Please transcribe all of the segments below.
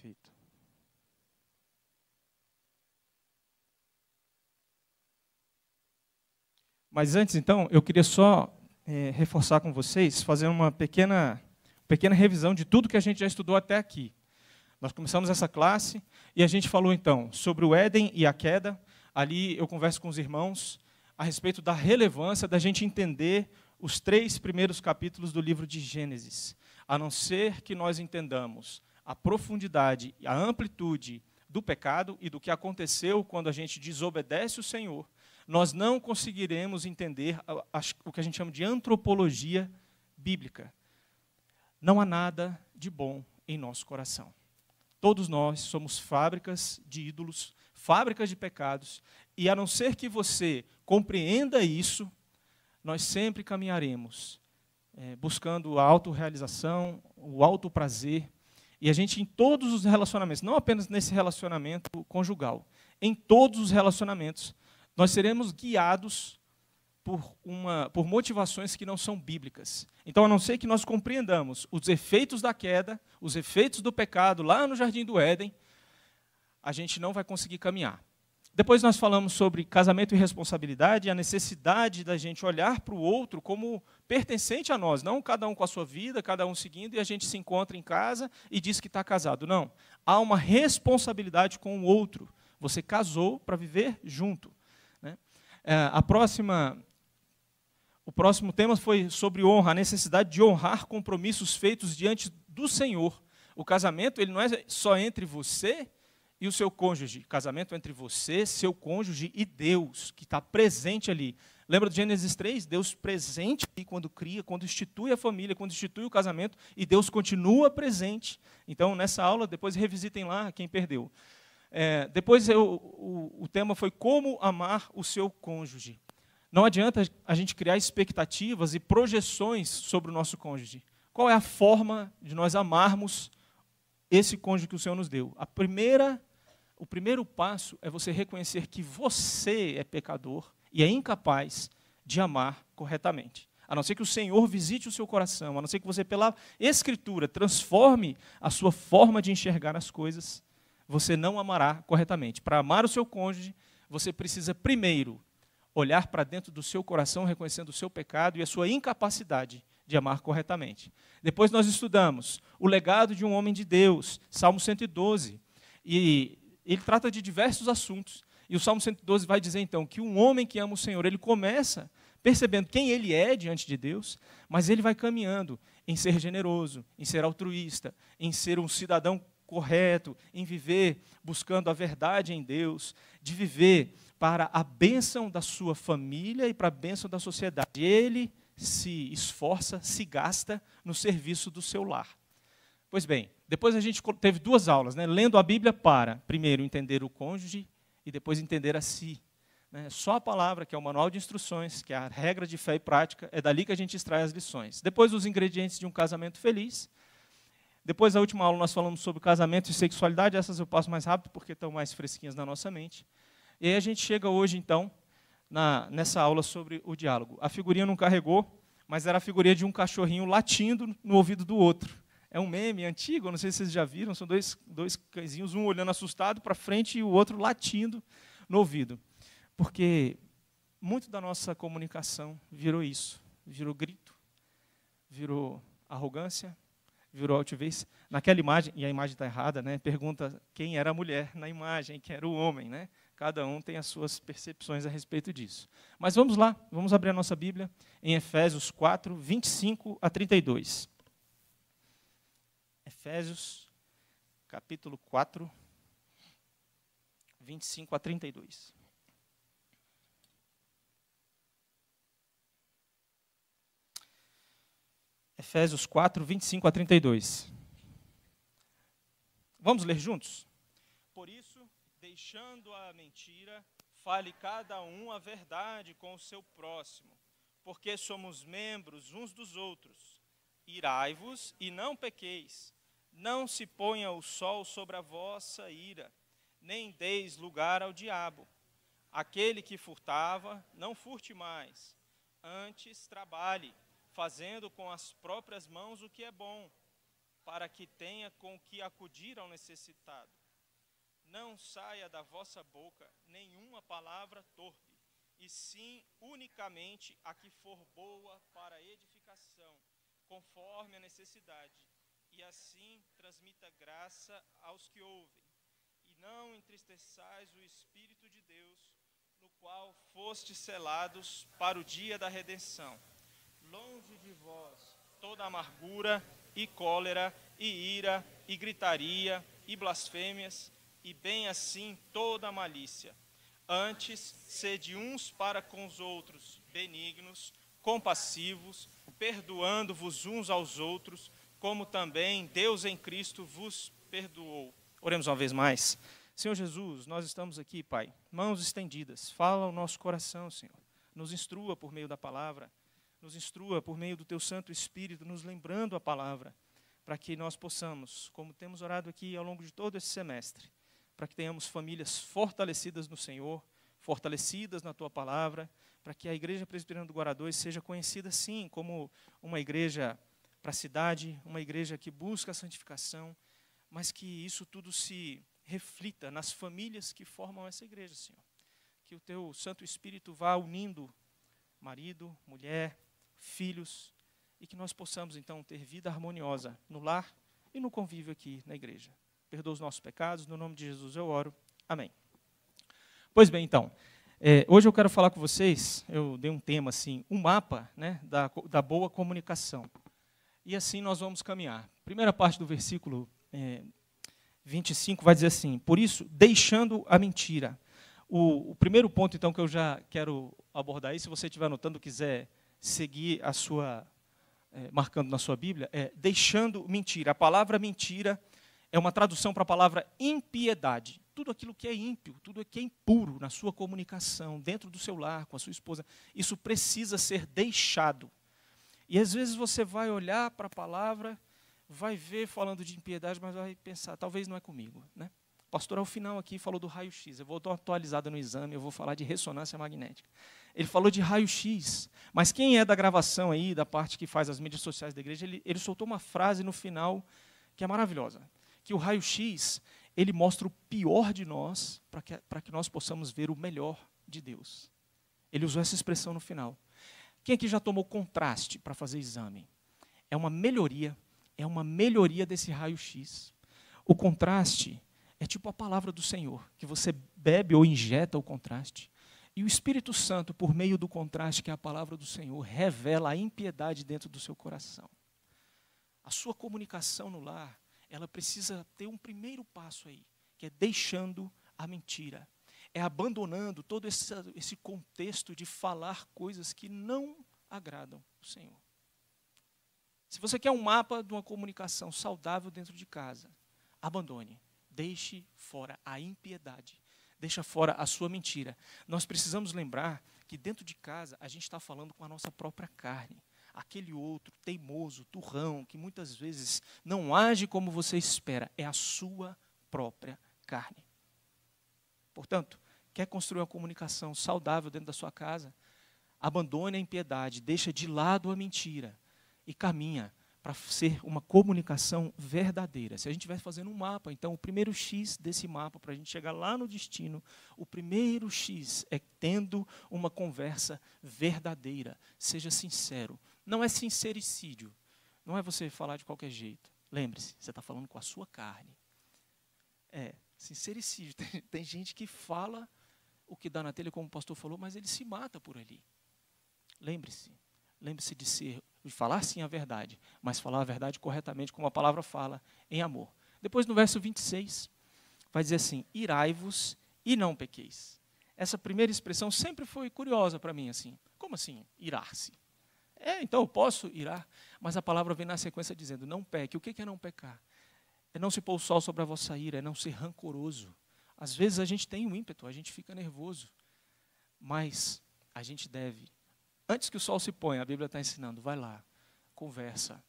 perfeito. Mas antes, então, eu queria só é, reforçar com vocês, fazer uma pequena, pequena revisão de tudo que a gente já estudou até aqui. Nós começamos essa classe e a gente falou, então, sobre o Éden e a queda. Ali eu converso com os irmãos a respeito da relevância da gente entender os três primeiros capítulos do livro de Gênesis, a não ser que nós entendamos a profundidade, a amplitude do pecado e do que aconteceu quando a gente desobedece o Senhor, nós não conseguiremos entender o que a gente chama de antropologia bíblica. Não há nada de bom em nosso coração. Todos nós somos fábricas de ídolos, fábricas de pecados, e a não ser que você compreenda isso, nós sempre caminharemos é, buscando a autorrealização, o alto prazer e a gente, em todos os relacionamentos, não apenas nesse relacionamento conjugal, em todos os relacionamentos, nós seremos guiados por, uma, por motivações que não são bíblicas. Então, a não ser que nós compreendamos os efeitos da queda, os efeitos do pecado lá no Jardim do Éden, a gente não vai conseguir caminhar. Depois nós falamos sobre casamento e responsabilidade, a necessidade da gente olhar para o outro como pertencente a nós, não cada um com a sua vida, cada um seguindo, e a gente se encontra em casa e diz que está casado. Não. Há uma responsabilidade com o outro. Você casou para viver junto. Né? É, a próxima. O próximo tema foi sobre honra, a necessidade de honrar compromissos feitos diante do Senhor. O casamento ele não é só entre você e o seu cônjuge. Casamento entre você, seu cônjuge e Deus, que está presente ali. Lembra do Gênesis 3? Deus presente ali quando cria, quando institui a família, quando institui o casamento, e Deus continua presente. Então, nessa aula, depois revisitem lá quem perdeu. É, depois eu, o, o tema foi como amar o seu cônjuge. Não adianta a gente criar expectativas e projeções sobre o nosso cônjuge. Qual é a forma de nós amarmos esse cônjuge que o Senhor nos deu? A primeira o primeiro passo é você reconhecer que você é pecador e é incapaz de amar corretamente. A não ser que o Senhor visite o seu coração, a não ser que você, pela Escritura, transforme a sua forma de enxergar as coisas, você não amará corretamente. Para amar o seu cônjuge, você precisa primeiro olhar para dentro do seu coração, reconhecendo o seu pecado e a sua incapacidade de amar corretamente. Depois nós estudamos o legado de um homem de Deus, Salmo 112. E ele trata de diversos assuntos. E o Salmo 112 vai dizer então que um homem que ama o Senhor, ele começa percebendo quem ele é diante de Deus, mas ele vai caminhando em ser generoso, em ser altruísta, em ser um cidadão correto, em viver buscando a verdade em Deus, de viver para a bênção da sua família e para a bênção da sociedade. Ele se esforça, se gasta no serviço do seu lar. Pois bem, depois a gente teve duas aulas, né? lendo a Bíblia para, primeiro, entender o cônjuge e depois entender a si. Né? Só a palavra, que é o manual de instruções, que é a regra de fé e prática, é dali que a gente extrai as lições. Depois, os ingredientes de um casamento feliz. Depois, na última aula, nós falamos sobre casamento e sexualidade. Essas eu passo mais rápido porque estão mais fresquinhas na nossa mente. E aí a gente chega hoje, então, na, nessa aula sobre o diálogo. A figurinha não carregou, mas era a figurinha de um cachorrinho latindo no ouvido do outro é um meme antigo, não sei se vocês já viram, são dois, dois cãezinhos, um olhando assustado para frente e o outro latindo no ouvido. Porque muito da nossa comunicação virou isso, virou grito, virou arrogância, virou altivez. Naquela imagem, e a imagem está errada, né? pergunta quem era a mulher na imagem, quem era o homem. Né? Cada um tem as suas percepções a respeito disso. Mas vamos lá, vamos abrir a nossa Bíblia em Efésios 4, 25 a 32. Efésios, capítulo 4, 25 a 32. Efésios 4, 25 a 32. Vamos ler juntos? Por isso, deixando a mentira, fale cada um a verdade com o seu próximo, porque somos membros uns dos outros. Irai-vos e não pequeis. Não se ponha o sol sobre a vossa ira, nem deis lugar ao diabo. Aquele que furtava, não furte mais. Antes, trabalhe, fazendo com as próprias mãos o que é bom, para que tenha com que acudir ao necessitado. Não saia da vossa boca nenhuma palavra torpe, e sim unicamente a que for boa para edificação, conforme a necessidade e assim transmita graça aos que ouvem. E não entristeçais o Espírito de Deus, no qual fostes selados para o dia da redenção. Longe de vós toda amargura e cólera e ira e gritaria e blasfêmias e bem assim toda malícia. Antes, sede uns para com os outros benignos, compassivos, perdoando-vos uns aos outros, como também Deus em Cristo vos perdoou. Oremos uma vez mais. Senhor Jesus, nós estamos aqui, Pai, mãos estendidas. Fala o nosso coração, Senhor. Nos instrua por meio da palavra. Nos instrua por meio do Teu Santo Espírito, nos lembrando a palavra, para que nós possamos, como temos orado aqui ao longo de todo esse semestre, para que tenhamos famílias fortalecidas no Senhor, fortalecidas na Tua palavra, para que a Igreja Presbiteriana do Guará seja conhecida, sim, como uma igreja para a cidade, uma igreja que busca a santificação, mas que isso tudo se reflita nas famílias que formam essa igreja, Senhor. Que o teu Santo Espírito vá unindo marido, mulher, filhos, e que nós possamos então ter vida harmoniosa no lar e no convívio aqui na igreja. Perdoa os nossos pecados, no nome de Jesus eu oro. Amém. Pois bem, então, é, hoje eu quero falar com vocês, eu dei um tema assim, um mapa né, da, da boa comunicação. E assim nós vamos caminhar. Primeira parte do versículo é, 25 vai dizer assim: Por isso, deixando a mentira. O, o, primeiro ponto, então, que eu já quero abordar aí, se você estiver anotando, quiser seguir a sua. É, marcando na sua Bíblia, é deixando mentira. A palavra mentira é uma tradução para a palavra impiedade. Tudo aquilo que é ímpio, tudo que é impuro na sua comunicação, dentro do seu lar, com a sua esposa, isso precisa ser deixado. E às vezes você vai olhar para a palavra, vai ver falando de impiedade, mas vai pensar, talvez não é comigo. Né? O pastor, ao final aqui, falou do raio-x. Eu vou dar uma atualizada no exame, eu vou falar de ressonância magnética. Ele falou de raio-x, mas quem é da gravação aí, da parte que faz as mídias sociais da igreja, ele, ele soltou uma frase no final que é maravilhosa. Que o raio-x, ele mostra o pior de nós para que, que nós possamos ver o melhor de Deus. Ele usou essa expressão no final. Quem aqui já tomou contraste para fazer exame? É uma melhoria, é uma melhoria desse raio-x. O contraste é tipo a palavra do Senhor, que você bebe ou injeta o contraste. E o Espírito Santo, por meio do contraste que é a palavra do Senhor, revela a impiedade dentro do seu coração. A sua comunicação no lar, ela precisa ter um primeiro passo aí, que é deixando a mentira é abandonando todo esse, esse contexto de falar coisas que não agradam o Senhor. Se você quer um mapa de uma comunicação saudável dentro de casa, abandone, deixe fora a impiedade, deixe fora a sua mentira. Nós precisamos lembrar que dentro de casa a gente está falando com a nossa própria carne. Aquele outro teimoso, turrão, que muitas vezes não age como você espera, é a sua própria carne. Portanto, quer construir uma comunicação saudável dentro da sua casa, abandone a impiedade, deixa de lado a mentira e caminha para ser uma comunicação verdadeira. Se a gente estivesse fazendo um mapa, então o primeiro X desse mapa, para a gente chegar lá no destino, o primeiro X é tendo uma conversa verdadeira. Seja sincero. Não é sincericídio. Não é você falar de qualquer jeito. Lembre-se, você está falando com a sua carne. É, Sincericídio. Tem, tem gente que fala o que dá na telha, como o pastor falou, mas ele se mata por ali. Lembre-se, lembre-se de ser, de falar sim a verdade, mas falar a verdade corretamente, como a palavra fala, em amor. Depois no verso 26, vai dizer assim: irai-vos e não pequeis. Essa primeira expressão sempre foi curiosa para mim, assim. Como assim, irar-se? É, então eu posso irar, mas a palavra vem na sequência dizendo: não peque. O que é não pecar? É não se pôr o sol sobre a vossa ira, é não ser rancoroso. Às vezes a gente tem um ímpeto, a gente fica nervoso. Mas a gente deve, antes que o sol se ponha, a Bíblia está ensinando, vai lá, conversa,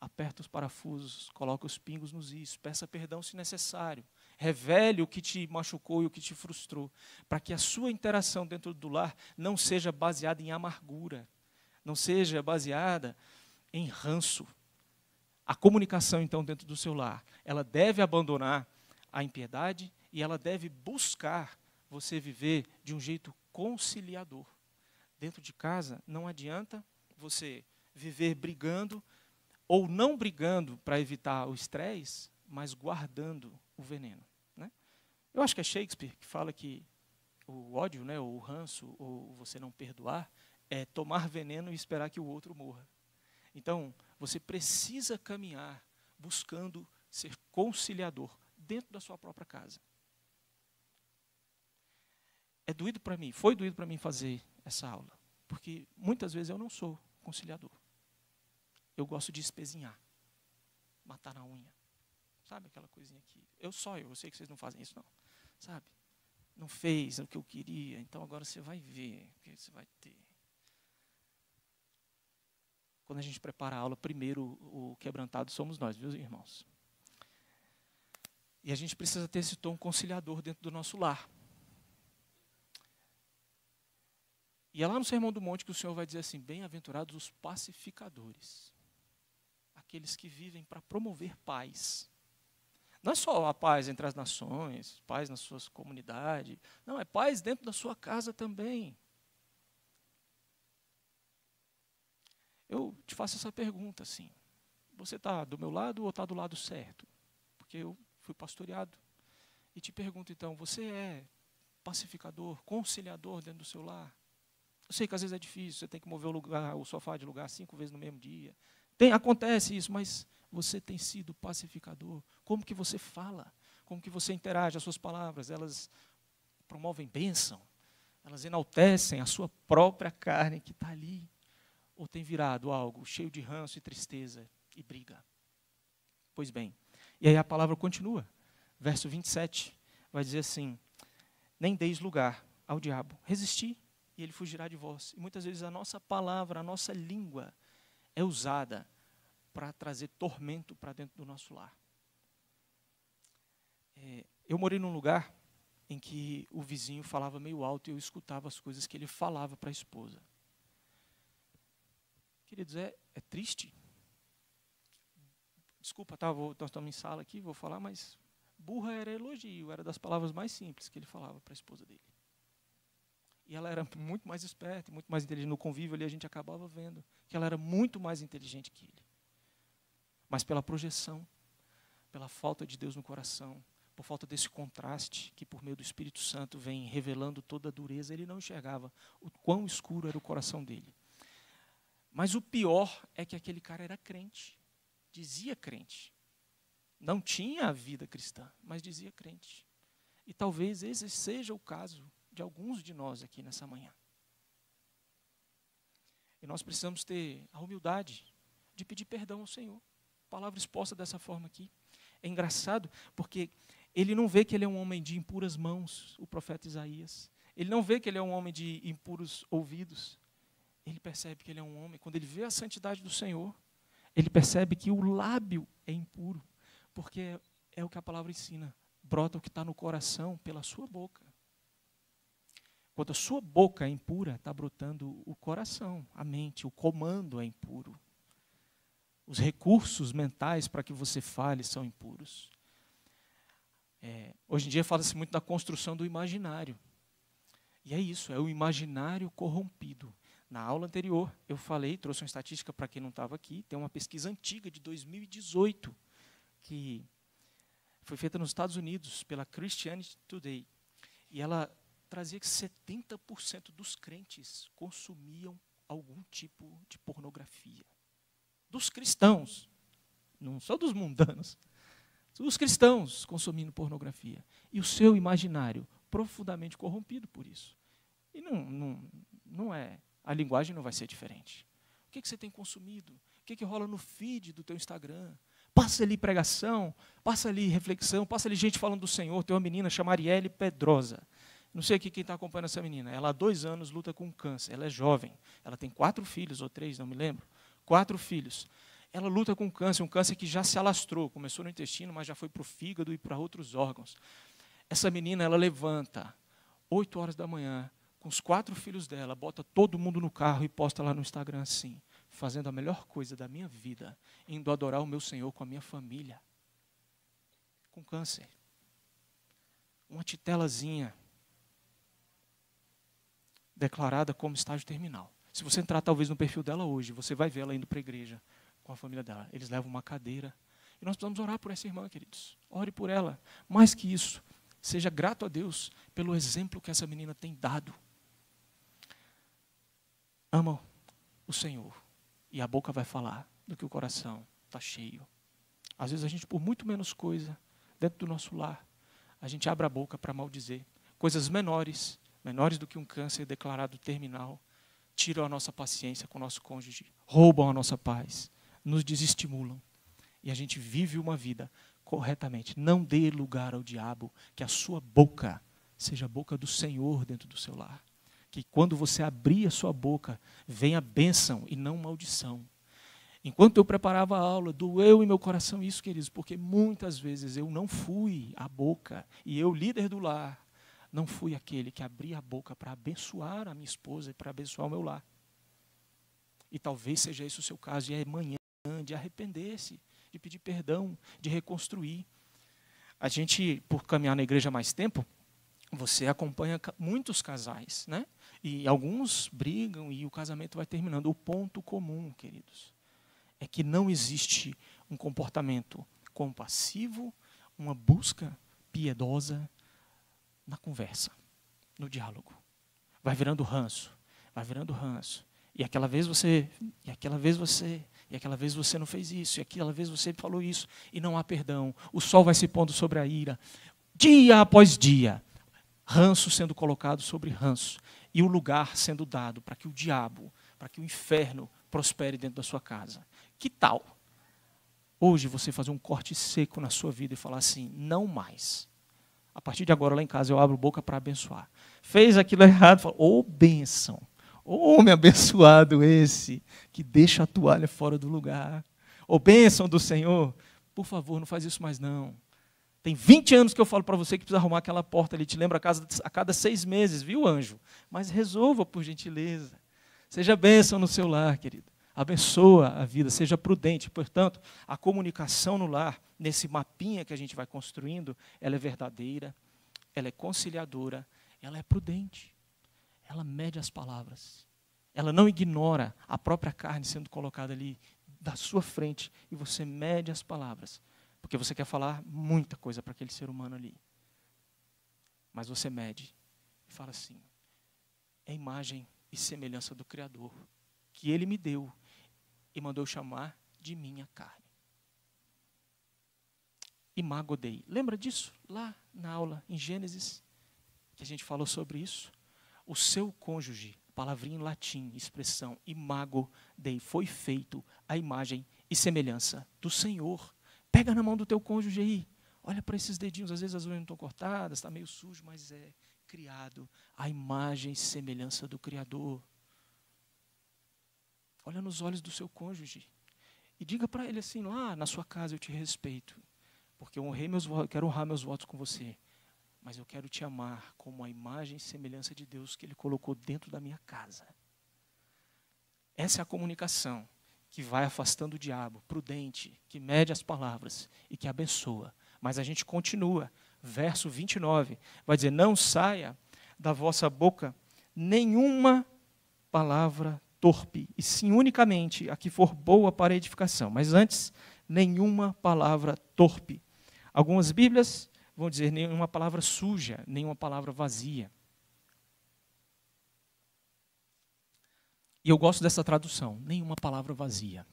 aperta os parafusos, coloca os pingos nos is, peça perdão se necessário, revele o que te machucou e o que te frustrou, para que a sua interação dentro do lar não seja baseada em amargura, não seja baseada em ranço, a comunicação, então, dentro do seu lar, ela deve abandonar a impiedade e ela deve buscar você viver de um jeito conciliador. Dentro de casa, não adianta você viver brigando ou não brigando para evitar o estresse, mas guardando o veneno. Né? Eu acho que é Shakespeare que fala que o ódio, né, ou o ranço, ou você não perdoar, é tomar veneno e esperar que o outro morra. Então, você precisa caminhar buscando ser conciliador dentro da sua própria casa. É doído para mim, foi doído para mim fazer essa aula, porque muitas vezes eu não sou conciliador. Eu gosto de espezinhar, matar na unha. Sabe aquela coisinha que eu só eu, eu sei que vocês não fazem isso não. Sabe? Não fez o que eu queria, então agora você vai ver o que você vai ter. Quando a gente prepara a aula, primeiro o quebrantado somos nós, viu, irmãos? E a gente precisa ter esse tom conciliador dentro do nosso lar. E é lá no Sermão do Monte que o Senhor vai dizer assim: Bem-aventurados os pacificadores, aqueles que vivem para promover paz. Não é só a paz entre as nações, paz nas suas comunidades não, é paz dentro da sua casa também. eu te faço essa pergunta assim: você está do meu lado ou está do lado certo? Porque eu fui pastoreado. E te pergunto então: você é pacificador, conciliador dentro do seu lar? Eu sei que às vezes é difícil, você tem que mover o, lugar, o sofá de lugar cinco vezes no mesmo dia. Tem, acontece isso, mas você tem sido pacificador. Como que você fala? Como que você interage? As suas palavras, elas promovem bênção. Elas enaltecem a sua própria carne que está ali ou tem virado algo cheio de ranço e tristeza e briga? Pois bem, e aí a palavra continua, verso 27, vai dizer assim: Nem deis lugar ao diabo, resisti e ele fugirá de vós. E muitas vezes a nossa palavra, a nossa língua é usada para trazer tormento para dentro do nosso lar. É, eu morei num lugar em que o vizinho falava meio alto e eu escutava as coisas que ele falava para a esposa. Queridos, é, é triste. Desculpa, tá, vou, nós estamos em sala aqui, vou falar, mas burra era elogio, era das palavras mais simples que ele falava para a esposa dele. E ela era muito mais esperta, muito mais inteligente. No convívio ali a gente acabava vendo que ela era muito mais inteligente que ele. Mas pela projeção, pela falta de Deus no coração, por falta desse contraste que por meio do Espírito Santo vem revelando toda a dureza, ele não enxergava o quão escuro era o coração dele. Mas o pior é que aquele cara era crente, dizia crente. Não tinha a vida cristã, mas dizia crente. E talvez esse seja o caso de alguns de nós aqui nessa manhã. E nós precisamos ter a humildade de pedir perdão ao Senhor. Palavra exposta dessa forma aqui. É engraçado porque ele não vê que ele é um homem de impuras mãos, o profeta Isaías. Ele não vê que ele é um homem de impuros ouvidos ele percebe que ele é um homem. Quando ele vê a santidade do Senhor, ele percebe que o lábio é impuro, porque é, é, o que a palavra ensina. Brota o que está no coração pela sua boca. Quando a sua boca é impura, está brotando o coração, a mente, o comando é impuro. Os recursos mentais para que você fale são impuros. É, hoje em dia fala-se muito da construção do imaginário. E é isso, é o imaginário corrompido. Na aula anterior, eu falei, trouxe uma estatística para quem não estava aqui, tem uma pesquisa antiga de 2018, que foi feita nos Estados Unidos pela Christianity Today. E ela trazia que 70% dos crentes consumiam algum tipo de pornografia. Dos cristãos, não só dos mundanos, dos cristãos consumindo pornografia. E o seu imaginário profundamente corrompido por isso. E não, não, não é a linguagem não vai ser diferente. O que, é que você tem consumido? O que, é que rola no feed do teu Instagram? Passa ali pregação, passa ali reflexão, passa ali gente falando do Senhor. Tem uma menina chamada Arielle Pedrosa. Não sei aqui quem está acompanhando essa menina. Ela há dois anos luta com câncer. Ela é jovem. Ela tem quatro filhos ou três, não me lembro. Quatro filhos. Ela luta com câncer, um câncer que já se alastrou. Começou no intestino, mas já foi para o fígado e para outros órgãos. Essa menina, ela levanta oito horas da manhã com os quatro filhos dela, bota todo mundo no carro e posta lá no Instagram assim, fazendo a melhor coisa da minha vida, indo adorar o meu Senhor com a minha família. Com câncer. Uma titelazinha declarada como estágio terminal. Se você entrar talvez no perfil dela hoje, você vai ver ela indo para a igreja com a família dela. Eles levam uma cadeira. E nós precisamos orar por essa irmã, queridos. Ore por ela. Mais que isso, seja grato a Deus pelo exemplo que essa menina tem dado amam o Senhor. E a boca vai falar do que o coração está cheio. Às vezes a gente, por muito menos coisa, dentro do nosso lar, a gente abre a boca para maldizer. Coisas menores, menores do que um câncer declarado terminal, tiram a nossa paciência com o nosso cônjuge, roubam a nossa paz, nos desestimulam. E a gente vive uma vida corretamente. Não dê lugar ao diabo, que a sua boca seja a boca do Senhor dentro do seu lar que quando você abrir a sua boca, venha bênção e não maldição. Enquanto eu preparava a aula, doeu em meu coração isso, queridos, porque muitas vezes eu não fui a boca, e eu, líder do lar, não fui aquele que abria a boca para abençoar a minha esposa e para abençoar o meu lar. E talvez seja esse o seu caso, e é manhã de arrepender-se, de pedir perdão, de reconstruir. A gente, por caminhar na igreja mais tempo, você acompanha muitos casais, né? E alguns brigam e o casamento vai terminando. O ponto comum, queridos, é que não existe um comportamento compassivo, uma busca piedosa na conversa, no diálogo. Vai virando ranço, vai virando ranço. E aquela vez você, e aquela vez você, e aquela vez você não fez isso, e aquela vez você falou isso, e não há perdão. O sol vai se pondo sobre a ira, dia após dia. Ranço sendo colocado sobre ranço, e o lugar sendo dado para que o diabo, para que o inferno prospere dentro da sua casa. Que tal hoje você fazer um corte seco na sua vida e falar assim: não mais. A partir de agora, lá em casa, eu abro boca para abençoar. Fez aquilo errado, ô oh, bênção, ô oh, homem abençoado esse, que deixa a toalha fora do lugar. Ô oh, bênção do Senhor, por favor, não faz isso mais não. Tem 20 anos que eu falo para você que precisa arrumar aquela porta ali. Te lembra a, casa, a cada seis meses, viu, anjo? Mas resolva, por gentileza. Seja bênção no seu lar, querido. Abençoa a vida, seja prudente. Portanto, a comunicação no lar, nesse mapinha que a gente vai construindo, ela é verdadeira, ela é conciliadora, ela é prudente. Ela mede as palavras. Ela não ignora a própria carne sendo colocada ali da sua frente e você mede as palavras porque você quer falar muita coisa para aquele ser humano ali. Mas você mede e fala assim: é imagem e semelhança do Criador, que Ele me deu e mandou chamar de minha carne. Imago Dei. Lembra disso? Lá na aula em Gênesis, que a gente falou sobre isso? O seu cônjuge, palavrinha em latim, expressão imago Dei, foi feito a imagem e semelhança do Senhor. Pega na mão do teu cônjuge aí. Olha para esses dedinhos, às vezes as unhas não estão cortadas, está meio sujo, mas é criado à imagem e semelhança do Criador. Olha nos olhos do seu cônjuge e diga para ele assim: lá na sua casa eu te respeito, porque eu honrei meus votos, quero honrar meus votos com você, mas eu quero te amar como a imagem e semelhança de Deus que Ele colocou dentro da minha casa. Essa é a comunicação que vai afastando o diabo, prudente, que mede as palavras e que abençoa. Mas a gente continua, verso 29, vai dizer: Não saia da vossa boca nenhuma palavra torpe, e sim unicamente a que for boa para edificação. Mas antes, nenhuma palavra torpe. Algumas Bíblias vão dizer nenhuma palavra suja, nenhuma palavra vazia. E eu gosto dessa tradução, nenhuma palavra vazia.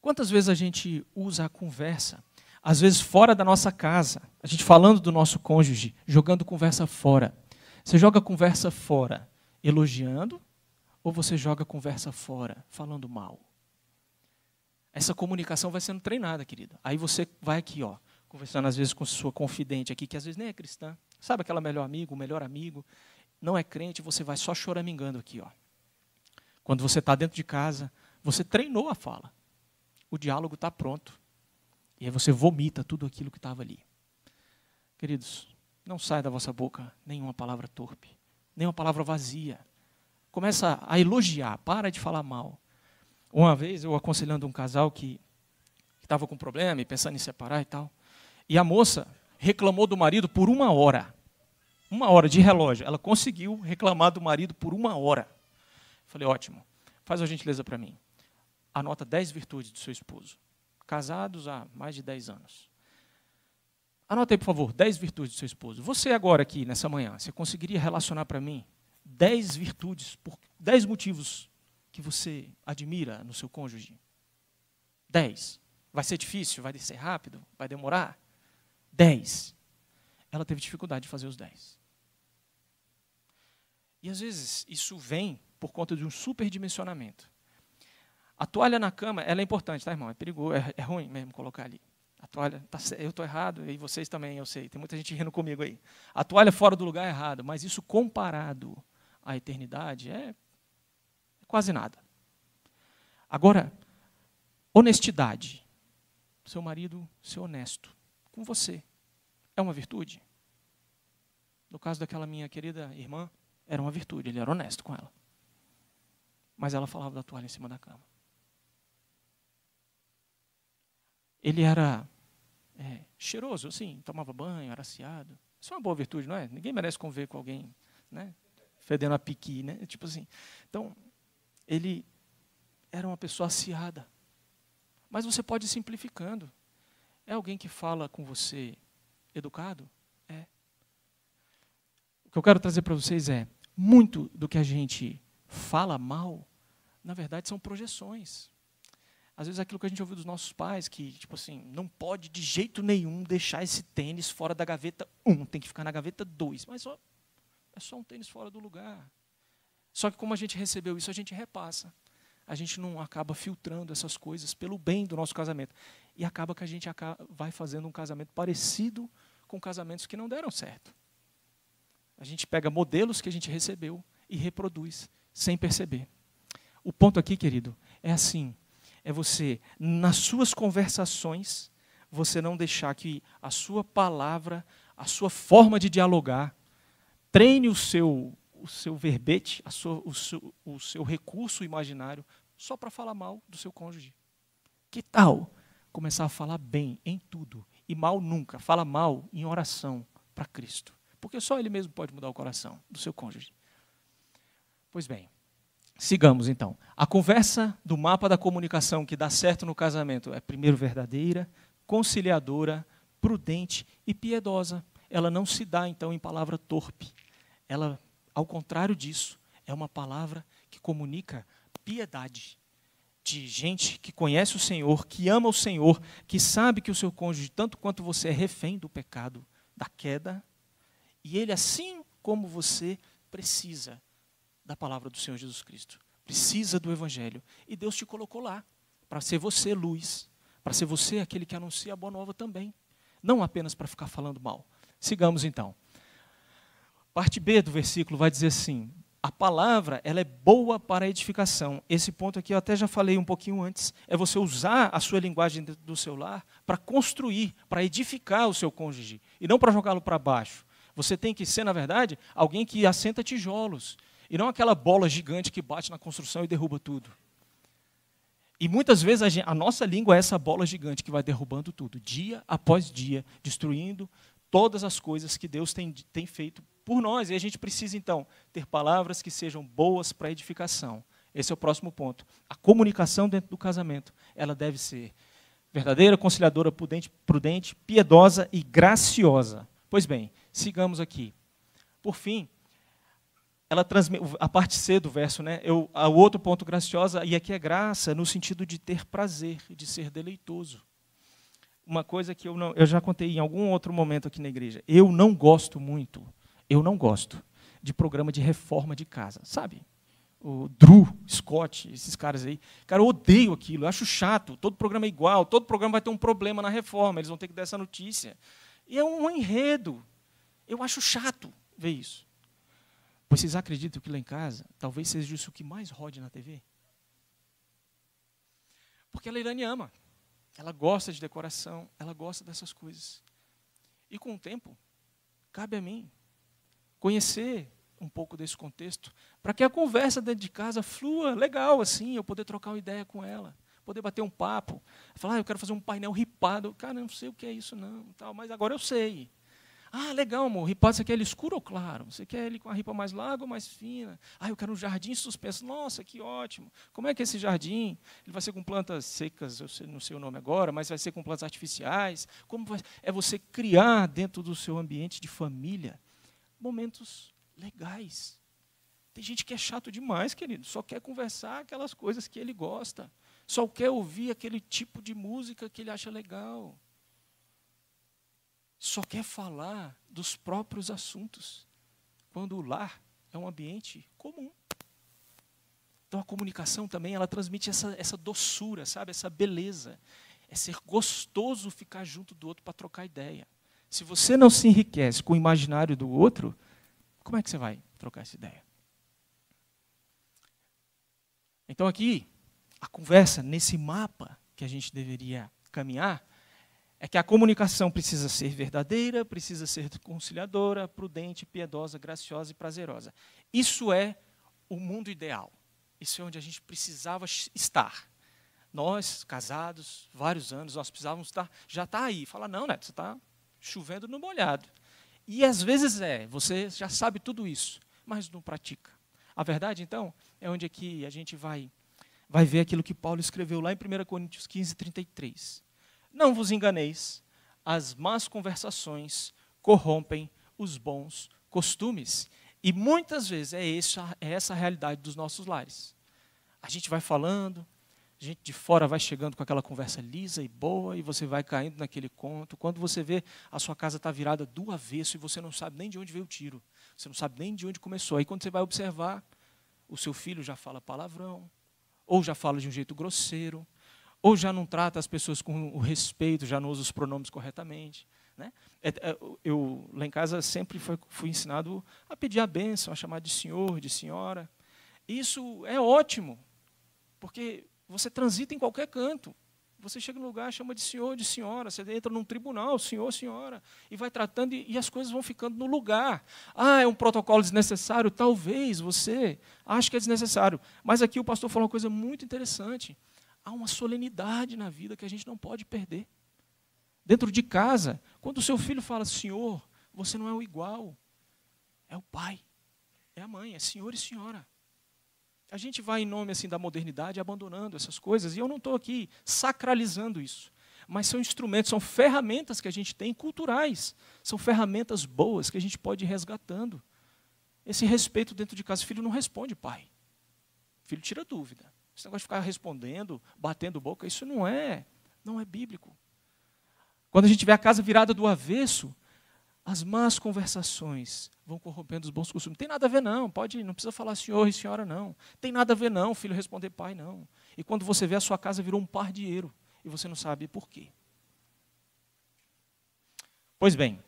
Quantas vezes a gente usa a conversa, às vezes fora da nossa casa, a gente falando do nosso cônjuge, jogando conversa fora. Você joga conversa fora elogiando ou você joga conversa fora falando mal? Essa comunicação vai sendo treinada, querida. Aí você vai aqui, ó, conversando às vezes com sua confidente aqui, que às vezes nem é cristã. Sabe aquela melhor amigo, melhor amigo, não é crente, você vai só choramingando aqui, ó. Quando você está dentro de casa, você treinou a fala. O diálogo está pronto. E aí você vomita tudo aquilo que estava ali. Queridos, não sai da vossa boca nenhuma palavra torpe, nenhuma palavra vazia. Começa a elogiar, para de falar mal. Uma vez eu aconselhando um casal que estava com problema e pensando em separar e tal. E a moça reclamou do marido por uma hora. Uma hora de relógio. Ela conseguiu reclamar do marido por uma hora. Falei, ótimo. Faz uma gentileza para mim. Anota 10 virtudes do seu esposo. Casados há mais de 10 anos. Anota aí, por favor, 10 virtudes do seu esposo. Você agora aqui, nessa manhã, você conseguiria relacionar para mim 10 virtudes, 10 motivos que você admira no seu cônjuge? 10. Vai ser difícil? Vai ser rápido? Vai demorar? 10. Ela teve dificuldade de fazer os 10. E às vezes isso vem por conta de um superdimensionamento. A toalha na cama, ela é importante, tá, irmão? É perigoso, é, é ruim mesmo colocar ali. A toalha, tá, eu estou errado, e vocês também, eu sei. Tem muita gente rindo comigo aí. A toalha fora do lugar é errado, mas isso comparado à eternidade é, é quase nada. Agora, honestidade. Seu marido ser honesto com você é uma virtude? No caso daquela minha querida irmã, era uma virtude, ele era honesto com ela. Mas ela falava da toalha em cima da cama. Ele era é, cheiroso, assim, tomava banho, era aciado. Isso é uma boa virtude, não é? Ninguém merece conviver com alguém, né? Fedendo a piqui, né? Tipo assim. Então, ele era uma pessoa aciada. Mas você pode ir simplificando. É alguém que fala com você educado? É. O que eu quero trazer para vocês é: muito do que a gente fala mal na verdade, são projeções. Às vezes aquilo que a gente ouviu dos nossos pais, que, tipo assim, não pode de jeito nenhum deixar esse tênis fora da gaveta 1, um, tem que ficar na gaveta 2. Mas ó, é só um tênis fora do lugar. Só que como a gente recebeu isso, a gente repassa. A gente não acaba filtrando essas coisas pelo bem do nosso casamento. E acaba que a gente vai fazendo um casamento parecido com casamentos que não deram certo. A gente pega modelos que a gente recebeu e reproduz sem perceber. O ponto aqui, querido, é assim: é você, nas suas conversações, você não deixar que a sua palavra, a sua forma de dialogar, treine o seu, o seu verbete, sua, o, seu, o seu recurso imaginário só para falar mal do seu cônjuge. Que tal começar a falar bem em tudo e mal nunca? Fala mal em oração para Cristo, porque só Ele mesmo pode mudar o coração do seu cônjuge. Pois bem. Sigamos então. A conversa do mapa da comunicação que dá certo no casamento é primeiro verdadeira, conciliadora, prudente e piedosa. Ela não se dá então em palavra torpe. Ela, ao contrário disso, é uma palavra que comunica piedade de gente que conhece o Senhor, que ama o Senhor, que sabe que o seu cônjuge, tanto quanto você é refém do pecado, da queda, e ele assim como você precisa da palavra do Senhor Jesus Cristo. Precisa do Evangelho. E Deus te colocou lá para ser você luz, para ser você aquele que anuncia a boa nova também. Não apenas para ficar falando mal. Sigamos então. Parte B do versículo vai dizer assim: a palavra ela é boa para edificação. Esse ponto aqui eu até já falei um pouquinho antes. É você usar a sua linguagem do seu lar para construir, para edificar o seu cônjuge e não para jogá-lo para baixo. Você tem que ser, na verdade, alguém que assenta tijolos, e não aquela bola gigante que bate na construção e derruba tudo. E muitas vezes a, gente, a nossa língua é essa bola gigante que vai derrubando tudo, dia após dia, destruindo todas as coisas que Deus tem, tem feito por nós. E a gente precisa, então, ter palavras que sejam boas para edificação. Esse é o próximo ponto. A comunicação dentro do casamento, ela deve ser verdadeira, conciliadora, prudente, prudente, piedosa e graciosa. Pois bem, sigamos aqui. Por fim, ela a parte C do verso, né? Eu, o outro ponto graciosa e aqui é graça no sentido de ter prazer, de ser deleitoso. Uma coisa que eu não, eu já contei em algum outro momento aqui na igreja. Eu não gosto muito, eu não gosto de programa de reforma de casa, sabe? O Drew, Scott, esses caras aí. Cara, eu odeio aquilo, eu acho chato. Todo programa é igual, todo programa vai ter um problema na reforma, eles vão ter que dar essa notícia. E é um enredo. Eu acho chato ver isso. Vocês acreditam que lá em casa, talvez seja isso que mais rode na TV? Porque a Leirane é ama. Ela gosta de decoração, ela gosta dessas coisas. E com o tempo, cabe a mim conhecer um pouco desse contexto, para que a conversa dentro de casa flua legal, assim, eu poder trocar uma ideia com ela, poder bater um papo, falar, ah, eu quero fazer um painel ripado. Cara, não sei o que é isso, não, tal, mas agora eu sei. Ah, legal, amor. Pode ser que ele escuro ou claro. Você quer ele com a ripa mais larga ou mais fina? Ah, eu quero um jardim suspenso. Nossa, que ótimo. Como é que é esse jardim? Ele vai ser com plantas secas, eu não sei o nome agora, mas vai ser com plantas artificiais. Como vai? É você criar dentro do seu ambiente de família momentos legais. Tem gente que é chato demais, querido. Só quer conversar aquelas coisas que ele gosta. Só quer ouvir aquele tipo de música que ele acha legal só quer falar dos próprios assuntos, quando o lar é um ambiente comum. Então a comunicação também, ela transmite essa, essa doçura, sabe? Essa beleza. É ser gostoso ficar junto do outro para trocar ideia. Se você não se enriquece com o imaginário do outro, como é que você vai trocar essa ideia? Então aqui, a conversa nesse mapa que a gente deveria caminhar, é que a comunicação precisa ser verdadeira, precisa ser conciliadora, prudente, piedosa, graciosa e prazerosa. Isso é o mundo ideal. Isso é onde a gente precisava estar. Nós, casados, vários anos, nós precisávamos estar, já está aí. Fala, não, Neto, você está chovendo no molhado. E às vezes é, você já sabe tudo isso, mas não pratica. A verdade, então, é onde aqui é a gente vai, vai ver aquilo que Paulo escreveu lá em 1 Coríntios 15, 33. Não vos enganeis, as más conversações corrompem os bons costumes. E muitas vezes é essa, é essa a realidade dos nossos lares. A gente vai falando, a gente de fora vai chegando com aquela conversa lisa e boa, e você vai caindo naquele conto. Quando você vê, a sua casa está virada do avesso e você não sabe nem de onde veio o tiro. Você não sabe nem de onde começou. Aí quando você vai observar, o seu filho já fala palavrão, ou já fala de um jeito grosseiro, ou já não trata as pessoas com o respeito, já não usa os pronomes corretamente. Né? É, é, eu, lá em casa, sempre fui ensinado a pedir a bênção, a chamar de senhor, de senhora. Isso é ótimo, porque você transita em qualquer canto. Você chega no lugar, chama de senhor, de senhora. Você entra num tribunal, senhor, senhora. E vai tratando e, e as coisas vão ficando no lugar. Ah, é um protocolo desnecessário? Talvez você ache que é desnecessário. Mas aqui o pastor falou uma coisa muito interessante há uma solenidade na vida que a gente não pode perder. Dentro de casa, quando o seu filho fala, Senhor, você não é o igual, é o pai, é a mãe, é senhor e senhora. A gente vai, em nome assim da modernidade, abandonando essas coisas, e eu não estou aqui sacralizando isso mas são instrumentos, são ferramentas que a gente tem culturais, são ferramentas boas que a gente pode ir resgatando. Esse respeito dentro de casa, o filho não responde pai. O filho tira dúvida. Esse negócio de ficar respondendo, batendo boca, isso não é, não é bíblico. Quando a gente vê a casa virada do avesso, as más conversações vão corrompendo os bons costumes. Tem nada a ver não, pode, não precisa falar senhor e senhora não. Tem nada a ver não, filho responder pai não. E quando você vê a sua casa virou um pardieiro e você não sabe por quê. Pois bem,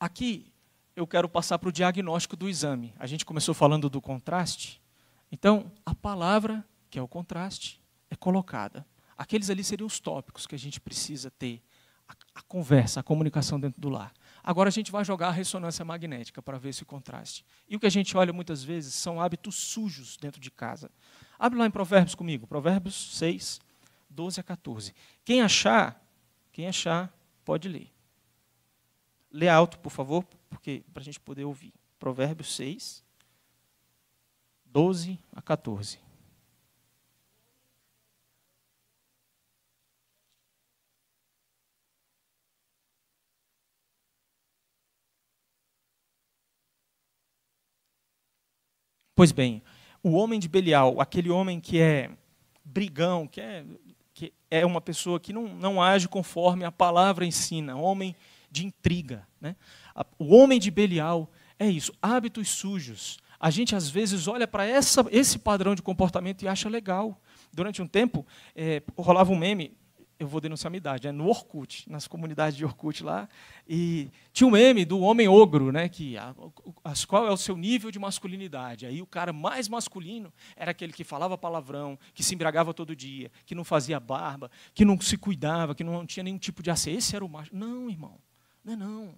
aqui eu quero passar para o diagnóstico do exame. A gente começou falando do contraste. Então, a palavra que é o contraste, é colocada. Aqueles ali seriam os tópicos que a gente precisa ter, a, a conversa, a comunicação dentro do lar. Agora a gente vai jogar a ressonância magnética para ver esse contraste. E o que a gente olha muitas vezes são hábitos sujos dentro de casa. Abre lá em Provérbios comigo, Provérbios 6, 12 a 14. Quem achar, quem achar, pode ler. Lê alto, por favor, porque para a gente poder ouvir. Provérbios 6, 12 a 14. Pois bem, o homem de Belial, aquele homem que é brigão, que é, que é uma pessoa que não, não age conforme a palavra ensina, homem de intriga. Né? O homem de Belial é isso, hábitos sujos. A gente às vezes olha para esse padrão de comportamento e acha legal. Durante um tempo, é, rolava um meme eu vou denunciar a minha idade, né? no Orkut, nas comunidades de Orkut lá, e tinha um meme do homem ogro, né? Que a, a, qual é o seu nível de masculinidade? Aí o cara mais masculino era aquele que falava palavrão, que se embriagava todo dia, que não fazia barba, que não se cuidava, que não tinha nenhum tipo de acesso. Esse era o macho. Não, irmão, não é não.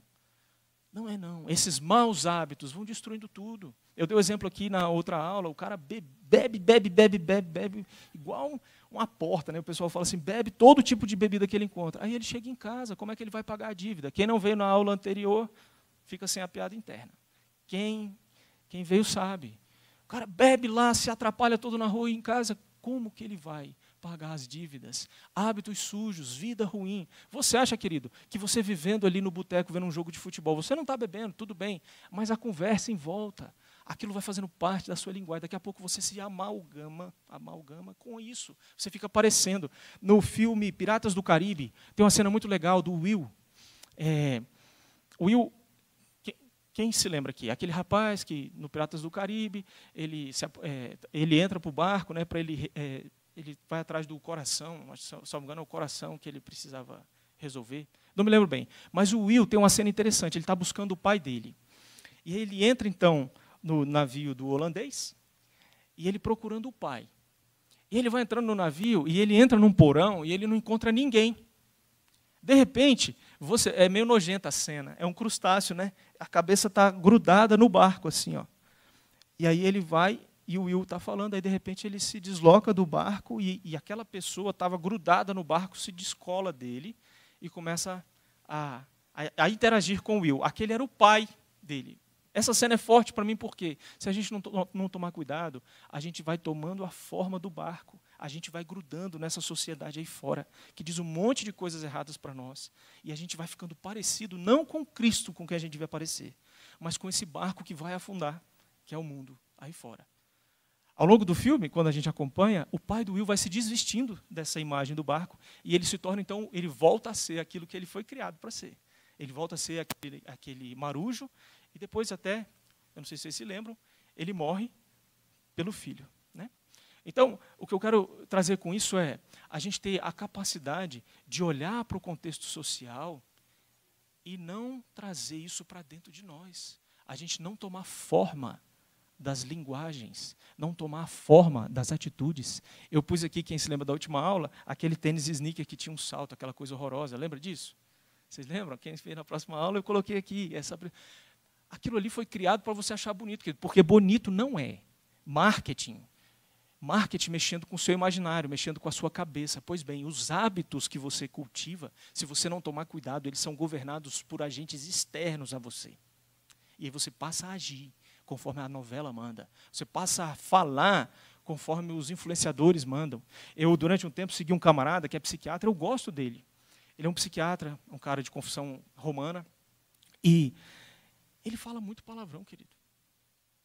Não é não. Esses maus hábitos vão destruindo tudo. Eu dei o um exemplo aqui na outra aula, o cara bebe, bebe, bebe, bebe, bebe, igual uma porta, né? O pessoal fala assim, bebe todo tipo de bebida que ele encontra. Aí ele chega em casa, como é que ele vai pagar a dívida? Quem não veio na aula anterior, fica sem a piada interna. Quem quem veio sabe. O cara bebe lá, se atrapalha todo na rua e em casa, como que ele vai pagar as dívidas, hábitos sujos, vida ruim. Você acha, querido, que você vivendo ali no boteco, vendo um jogo de futebol, você não está bebendo, tudo bem, mas a conversa em volta, aquilo vai fazendo parte da sua linguagem. Daqui a pouco você se amalgama, amalgama com isso. Você fica aparecendo No filme Piratas do Caribe, tem uma cena muito legal do Will. É, Will quem se lembra aqui? Aquele rapaz que no Piratas do Caribe ele, se, é, ele entra para o barco né, para ele é, ele vai atrás do coração, mas, se não me engano, é o coração que ele precisava resolver. Não me lembro bem. Mas o Will tem uma cena interessante, ele está buscando o pai dele. E ele entra, então, no navio do holandês, e ele procurando o pai. E ele vai entrando no navio, e ele entra num porão, e ele não encontra ninguém. De repente, você é meio nojenta a cena, é um crustáceo, né? A cabeça está grudada no barco, assim, ó. E aí ele vai e o Will está falando, aí de repente ele se desloca do barco e, e aquela pessoa estava grudada no barco, se descola dele e começa a, a, a, interagir com o Will. Aquele era o pai dele. Essa cena é forte para mim porque, se a gente não, to não tomar cuidado, a gente vai tomando a forma do barco, a gente vai grudando nessa sociedade aí fora, que diz um monte de coisas erradas para nós, e a gente vai ficando parecido, não com Cristo com quem a gente devia parecer, mas com esse barco que vai afundar, que é o mundo aí fora. Ao longo do filme, quando a gente acompanha, o pai do Will vai se desvestindo dessa imagem do barco e ele se torna, então, ele volta a ser aquilo que ele foi criado para ser. Ele volta a ser aquele, aquele marujo e depois até, eu não sei se vocês se lembram, ele morre pelo filho. Né? Então, o que eu quero trazer com isso é a gente ter a capacidade de olhar para o contexto social e não trazer isso para dentro de nós. A gente não tomar forma das linguagens, não tomar a forma das atitudes. Eu pus aqui, quem se lembra da última aula, aquele tênis sneaker que tinha um salto, aquela coisa horrorosa, lembra disso? Vocês lembram? Quem fez na próxima aula, eu coloquei aqui. Essa... Aquilo ali foi criado para você achar bonito, porque bonito não é. Marketing. Marketing mexendo com o seu imaginário, mexendo com a sua cabeça. Pois bem, os hábitos que você cultiva, se você não tomar cuidado, eles são governados por agentes externos a você. E aí você passa a agir conforme a novela manda. Você passa a falar conforme os influenciadores mandam. Eu, durante um tempo, segui um camarada que é psiquiatra, eu gosto dele. Ele é um psiquiatra, um cara de confissão romana, e ele fala muito palavrão, querido.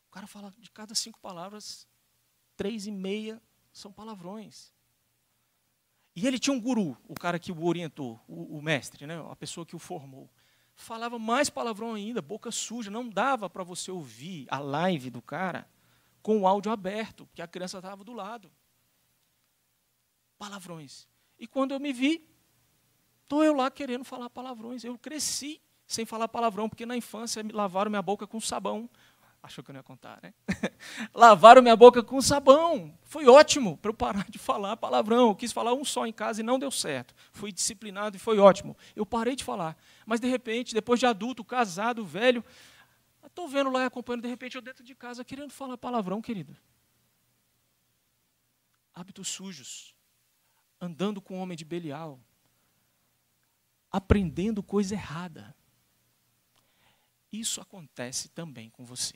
O cara fala, de cada cinco palavras, três e meia são palavrões. E ele tinha um guru, o cara que o orientou, o, o mestre, né, a pessoa que o formou falava mais palavrão ainda, boca suja, não dava para você ouvir a live do cara com o áudio aberto, porque a criança estava do lado. Palavrões. E quando eu me vi, estou eu lá querendo falar palavrões. Eu cresci sem falar palavrão, porque na infância me lavaram minha boca com sabão, Achou que eu não ia contar, né? Lavaram minha boca com sabão. Foi ótimo para eu parar de falar palavrão. Eu quis falar um só em casa e não deu certo. Fui disciplinado e foi ótimo. Eu parei de falar. Mas, de repente, depois de adulto, casado, velho, estou vendo lá e acompanhando, de repente, eu dentro de casa querendo falar palavrão, querido. Hábitos sujos. Andando com homem de Belial. Aprendendo coisa errada. Isso acontece também com você.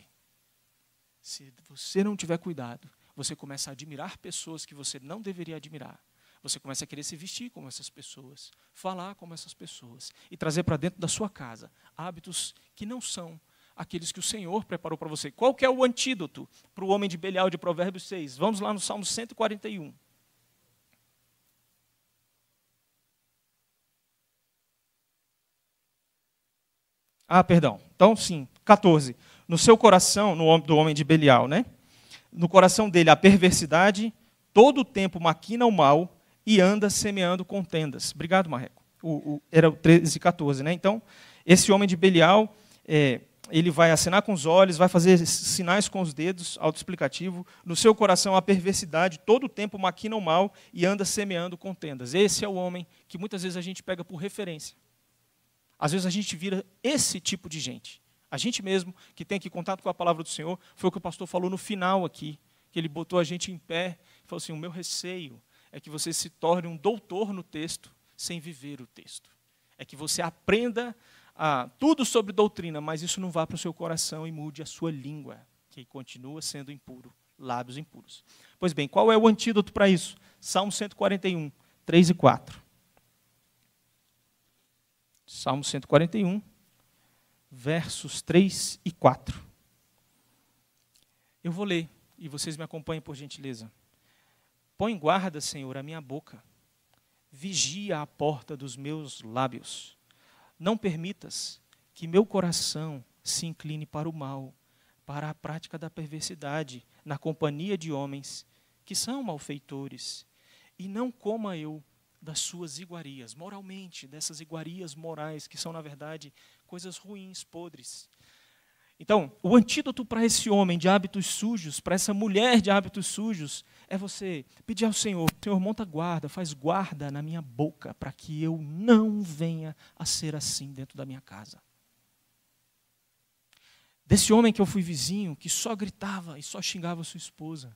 Se você não tiver cuidado, você começa a admirar pessoas que você não deveria admirar. Você começa a querer se vestir como essas pessoas, falar como essas pessoas e trazer para dentro da sua casa hábitos que não são aqueles que o Senhor preparou para você. Qual que é o antídoto para o homem de Belial de Provérbios 6? Vamos lá no Salmo 141. Ah, perdão. Então, sim, 14 no seu coração, no, do homem de Belial, né? No coração dele a perversidade, todo o tempo maquina o mal e anda semeando contendas. Obrigado, Marreco. O, o, era o 13 e 14, né? Então, esse homem de Belial, é, ele vai assinar com os olhos, vai fazer sinais com os dedos, autoexplicativo. No seu coração a perversidade, todo o tempo maquina o mal e anda semeando contendas. Esse é o homem que muitas vezes a gente pega por referência. Às vezes a gente vira esse tipo de gente a gente mesmo que tem aqui contato com a palavra do Senhor, foi o que o pastor falou no final aqui, que ele botou a gente em pé e falou assim: o meu receio é que você se torne um doutor no texto sem viver o texto. É que você aprenda tudo sobre doutrina, mas isso não vá para o seu coração e mude a sua língua, que continua sendo impuro, lábios impuros. Pois bem, qual é o antídoto para isso? Salmo 141, 3 e 4. Salmo 141, versos 3 e 4. Eu vou ler e vocês me acompanhem por gentileza. Põe em guarda, Senhor, a minha boca. Vigia a porta dos meus lábios. Não permitas que meu coração se incline para o mal, para a prática da perversidade, na companhia de homens que são malfeitores. E não coma eu das suas iguarias, moralmente, dessas iguarias morais, que são, na verdade, coisas ruins, podres. Então, o antídoto para esse homem de hábitos sujos, para essa mulher de hábitos sujos, é você pedir ao Senhor: Senhor, monta guarda, faz guarda na minha boca, para que eu não venha a ser assim dentro da minha casa. Desse homem que eu fui vizinho, que só gritava e só xingava sua esposa.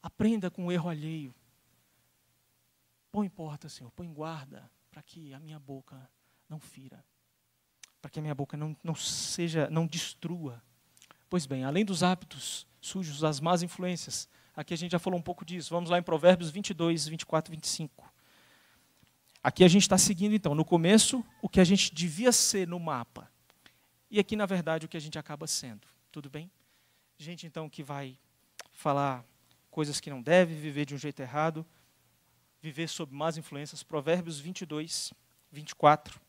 Aprenda com o erro alheio. Põe porta, Senhor, põe guarda, para que a minha boca não fira para que a minha boca não, não seja, não destrua. Pois bem, além dos hábitos sujos, das más influências, aqui a gente já falou um pouco disso. Vamos lá em Provérbios 22, 24 e 25. Aqui a gente está seguindo, então, no começo, o que a gente devia ser no mapa. E aqui, na verdade, o que a gente acaba sendo. Tudo bem? Gente, então, que vai falar coisas que não deve, viver de um jeito errado, viver sob más influências. Provérbios 22, 24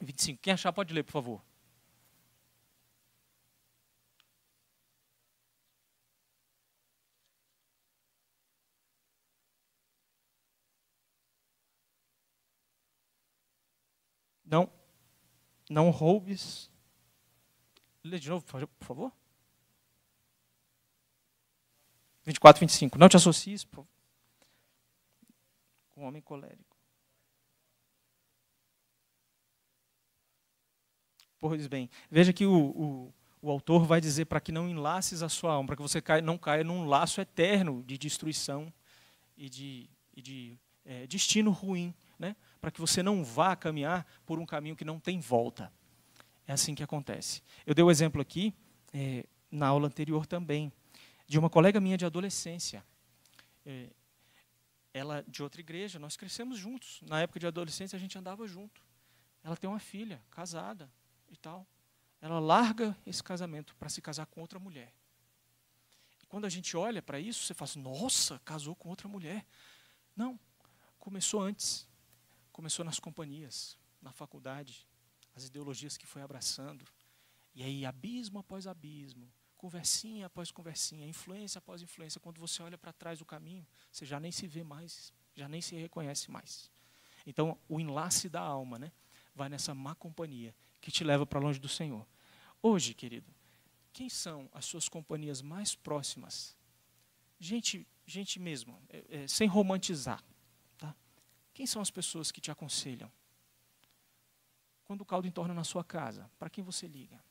25. Quem achar, pode ler, por favor. Não, não roubes. Lê de novo, por favor. 24, 25. Não te associes pô, com um homem colérico. Pois bem, veja que o, o, o autor vai dizer para que não enlaces a sua alma, para que você não caia num laço eterno de destruição e de, e de é, destino ruim, né? para que você não vá caminhar por um caminho que não tem volta. É assim que acontece. Eu dei o um exemplo aqui, é, na aula anterior também, de uma colega minha de adolescência. É, ela de outra igreja, nós crescemos juntos. Na época de adolescência a gente andava junto. Ela tem uma filha, casada, e tal, ela larga esse casamento para se casar com outra mulher. E quando a gente olha para isso, você fala: assim, nossa, casou com outra mulher. Não, começou antes. Começou nas companhias, na faculdade, as ideologias que foi abraçando. E aí, abismo após abismo, conversinha após conversinha, influência após influência. Quando você olha para trás do caminho, você já nem se vê mais, já nem se reconhece mais. Então, o enlace da alma né, vai nessa má companhia que te leva para longe do Senhor. Hoje, querido, quem são as suas companhias mais próximas? Gente, gente mesmo, é, é, sem romantizar. Tá? Quem são as pessoas que te aconselham? Quando o caldo entorna na sua casa, para quem você liga?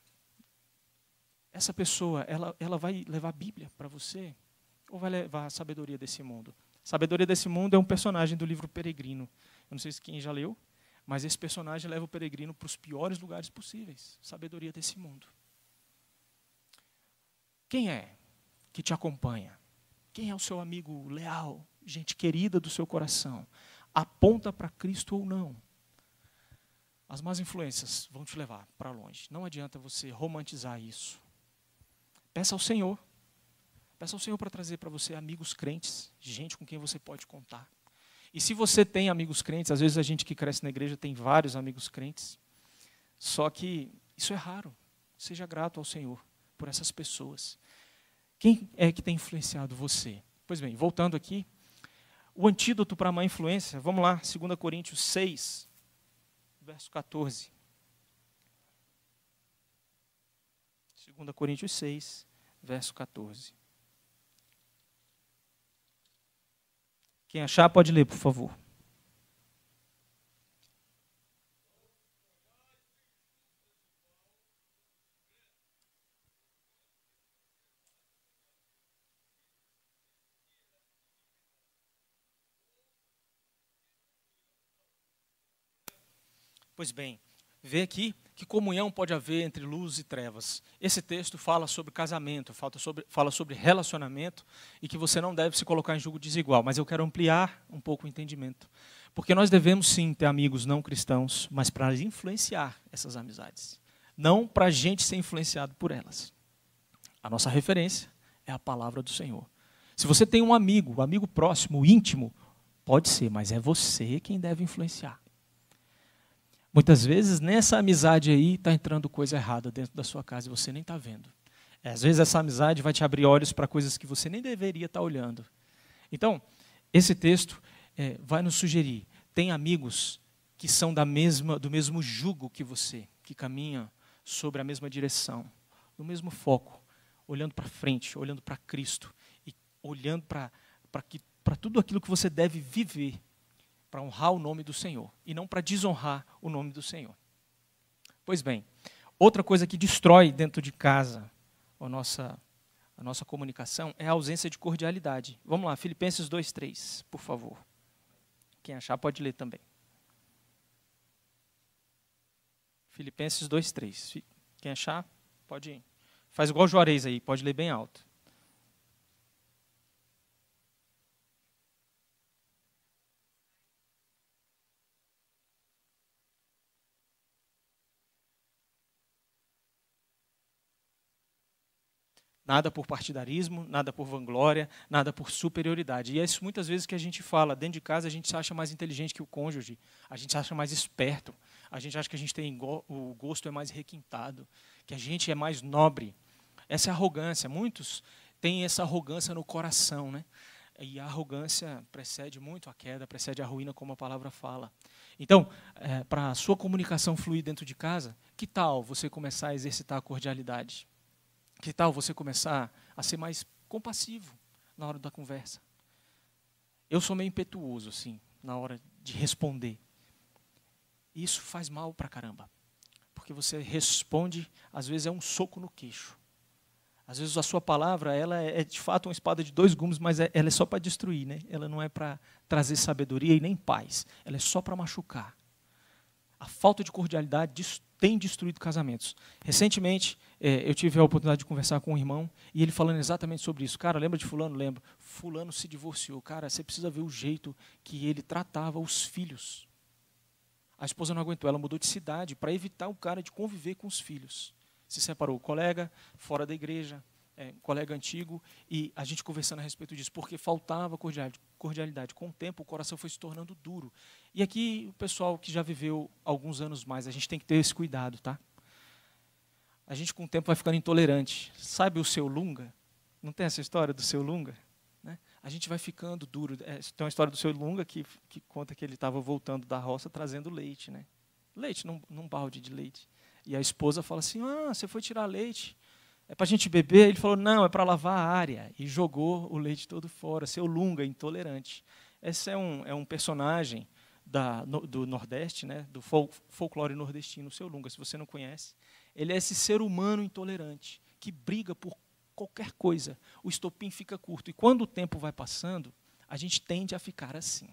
Essa pessoa, ela, ela vai levar a Bíblia para você? Ou vai levar a sabedoria desse mundo? Sabedoria desse mundo é um personagem do livro Peregrino. Eu não sei se quem já leu, mas esse personagem leva o peregrino para os piores lugares possíveis sabedoria desse mundo. Quem é que te acompanha? Quem é o seu amigo leal, gente querida do seu coração? Aponta para Cristo ou não? As más influências vão te levar para longe. Não adianta você romantizar isso. Peça ao Senhor. Peça ao Senhor para trazer para você amigos crentes, gente com quem você pode contar. E se você tem amigos crentes, às vezes a gente que cresce na igreja tem vários amigos crentes, só que isso é raro. Seja grato ao Senhor por essas pessoas. Quem é que tem influenciado você? Pois bem, voltando aqui, o antídoto para a má influência, vamos lá, 2 Coríntios 6, verso 14. 2 Coríntios 6, verso 14. Quem achar, pode ler, por favor. Pois bem, vê aqui que comunhão pode haver entre luz e trevas. Esse texto fala sobre casamento, fala sobre, fala sobre relacionamento e que você não deve se colocar em julgo desigual. Mas eu quero ampliar um pouco o entendimento. Porque nós devemos sim ter amigos não cristãos, mas para influenciar essas amizades. Não para a gente ser influenciado por elas. A nossa referência é a palavra do Senhor. Se você tem um amigo, um amigo próximo, íntimo, pode ser, mas é você quem deve influenciar. Muitas vezes nessa amizade aí está entrando coisa errada dentro da sua casa e você nem está vendo. É, às vezes essa amizade vai te abrir olhos para coisas que você nem deveria estar tá olhando. Então, esse texto é, vai nos sugerir: tem amigos que são da mesma, do mesmo jugo que você, que caminha sobre a mesma direção, no mesmo foco, olhando para frente, olhando para Cristo e olhando para tudo aquilo que você deve viver para honrar o nome do Senhor e não para desonrar o nome do Senhor. Pois bem, outra coisa que destrói dentro de casa a nossa, a nossa comunicação é a ausência de cordialidade. Vamos lá, Filipenses 2,3, por favor. Quem achar pode ler também. Filipenses 2,3. Quem achar, pode ir. Faz igual o Juarez aí, pode ler bem alto. Nada por partidarismo, nada por vanglória, nada por superioridade. E é isso muitas vezes que a gente fala. Dentro de casa, a gente se acha mais inteligente que o cônjuge, a gente se acha mais esperto, a gente acha que a gente tem o gosto é mais requintado, que a gente é mais nobre. Essa é arrogância. Muitos têm essa arrogância no coração, né? E a arrogância precede muito a queda, precede a ruína, como a palavra fala. Então, é, para a sua comunicação fluir dentro de casa, que tal você começar a exercitar a cordialidade? Que tal você começar a ser mais compassivo na hora da conversa? Eu sou meio impetuoso, assim, na hora de responder. E isso faz mal pra caramba. Porque você responde, às vezes é um soco no queixo. Às vezes a sua palavra, ela é, é de fato uma espada de dois gumes, mas é, ela é só para destruir, né? Ela não é para trazer sabedoria e nem paz. Ela é só para machucar. A falta de cordialidade destrói tem destruído casamentos. Recentemente, é, eu tive a oportunidade de conversar com um irmão e ele falando exatamente sobre isso. Cara, lembra de Fulano? Lembro. Fulano se divorciou. Cara, você precisa ver o jeito que ele tratava os filhos. A esposa não aguentou, ela mudou de cidade para evitar o cara de conviver com os filhos. Se separou o colega, fora da igreja, é, colega antigo e a gente conversando a respeito disso, porque faltava cordialidade. Com o tempo, o coração foi se tornando duro. E aqui, o pessoal que já viveu alguns anos mais, a gente tem que ter esse cuidado, tá? A gente, com o tempo, vai ficando intolerante. Sabe o seu Lunga? Não tem essa história do seu Lunga? Né? A gente vai ficando duro. É, tem uma história do seu Lunga que, que conta que ele estava voltando da roça trazendo leite, né? Leite, num, num balde de leite. E a esposa fala assim: Ah, você foi tirar leite é para a gente beber? Ele falou, não, é para lavar a área. E jogou o leite todo fora, seu lunga, intolerante. Esse é um, é um personagem da, no, do Nordeste, né, do fol folclore nordestino, seu lunga, se você não conhece. Ele é esse ser humano intolerante, que briga por qualquer coisa. O estopim fica curto. E quando o tempo vai passando, a gente tende a ficar assim.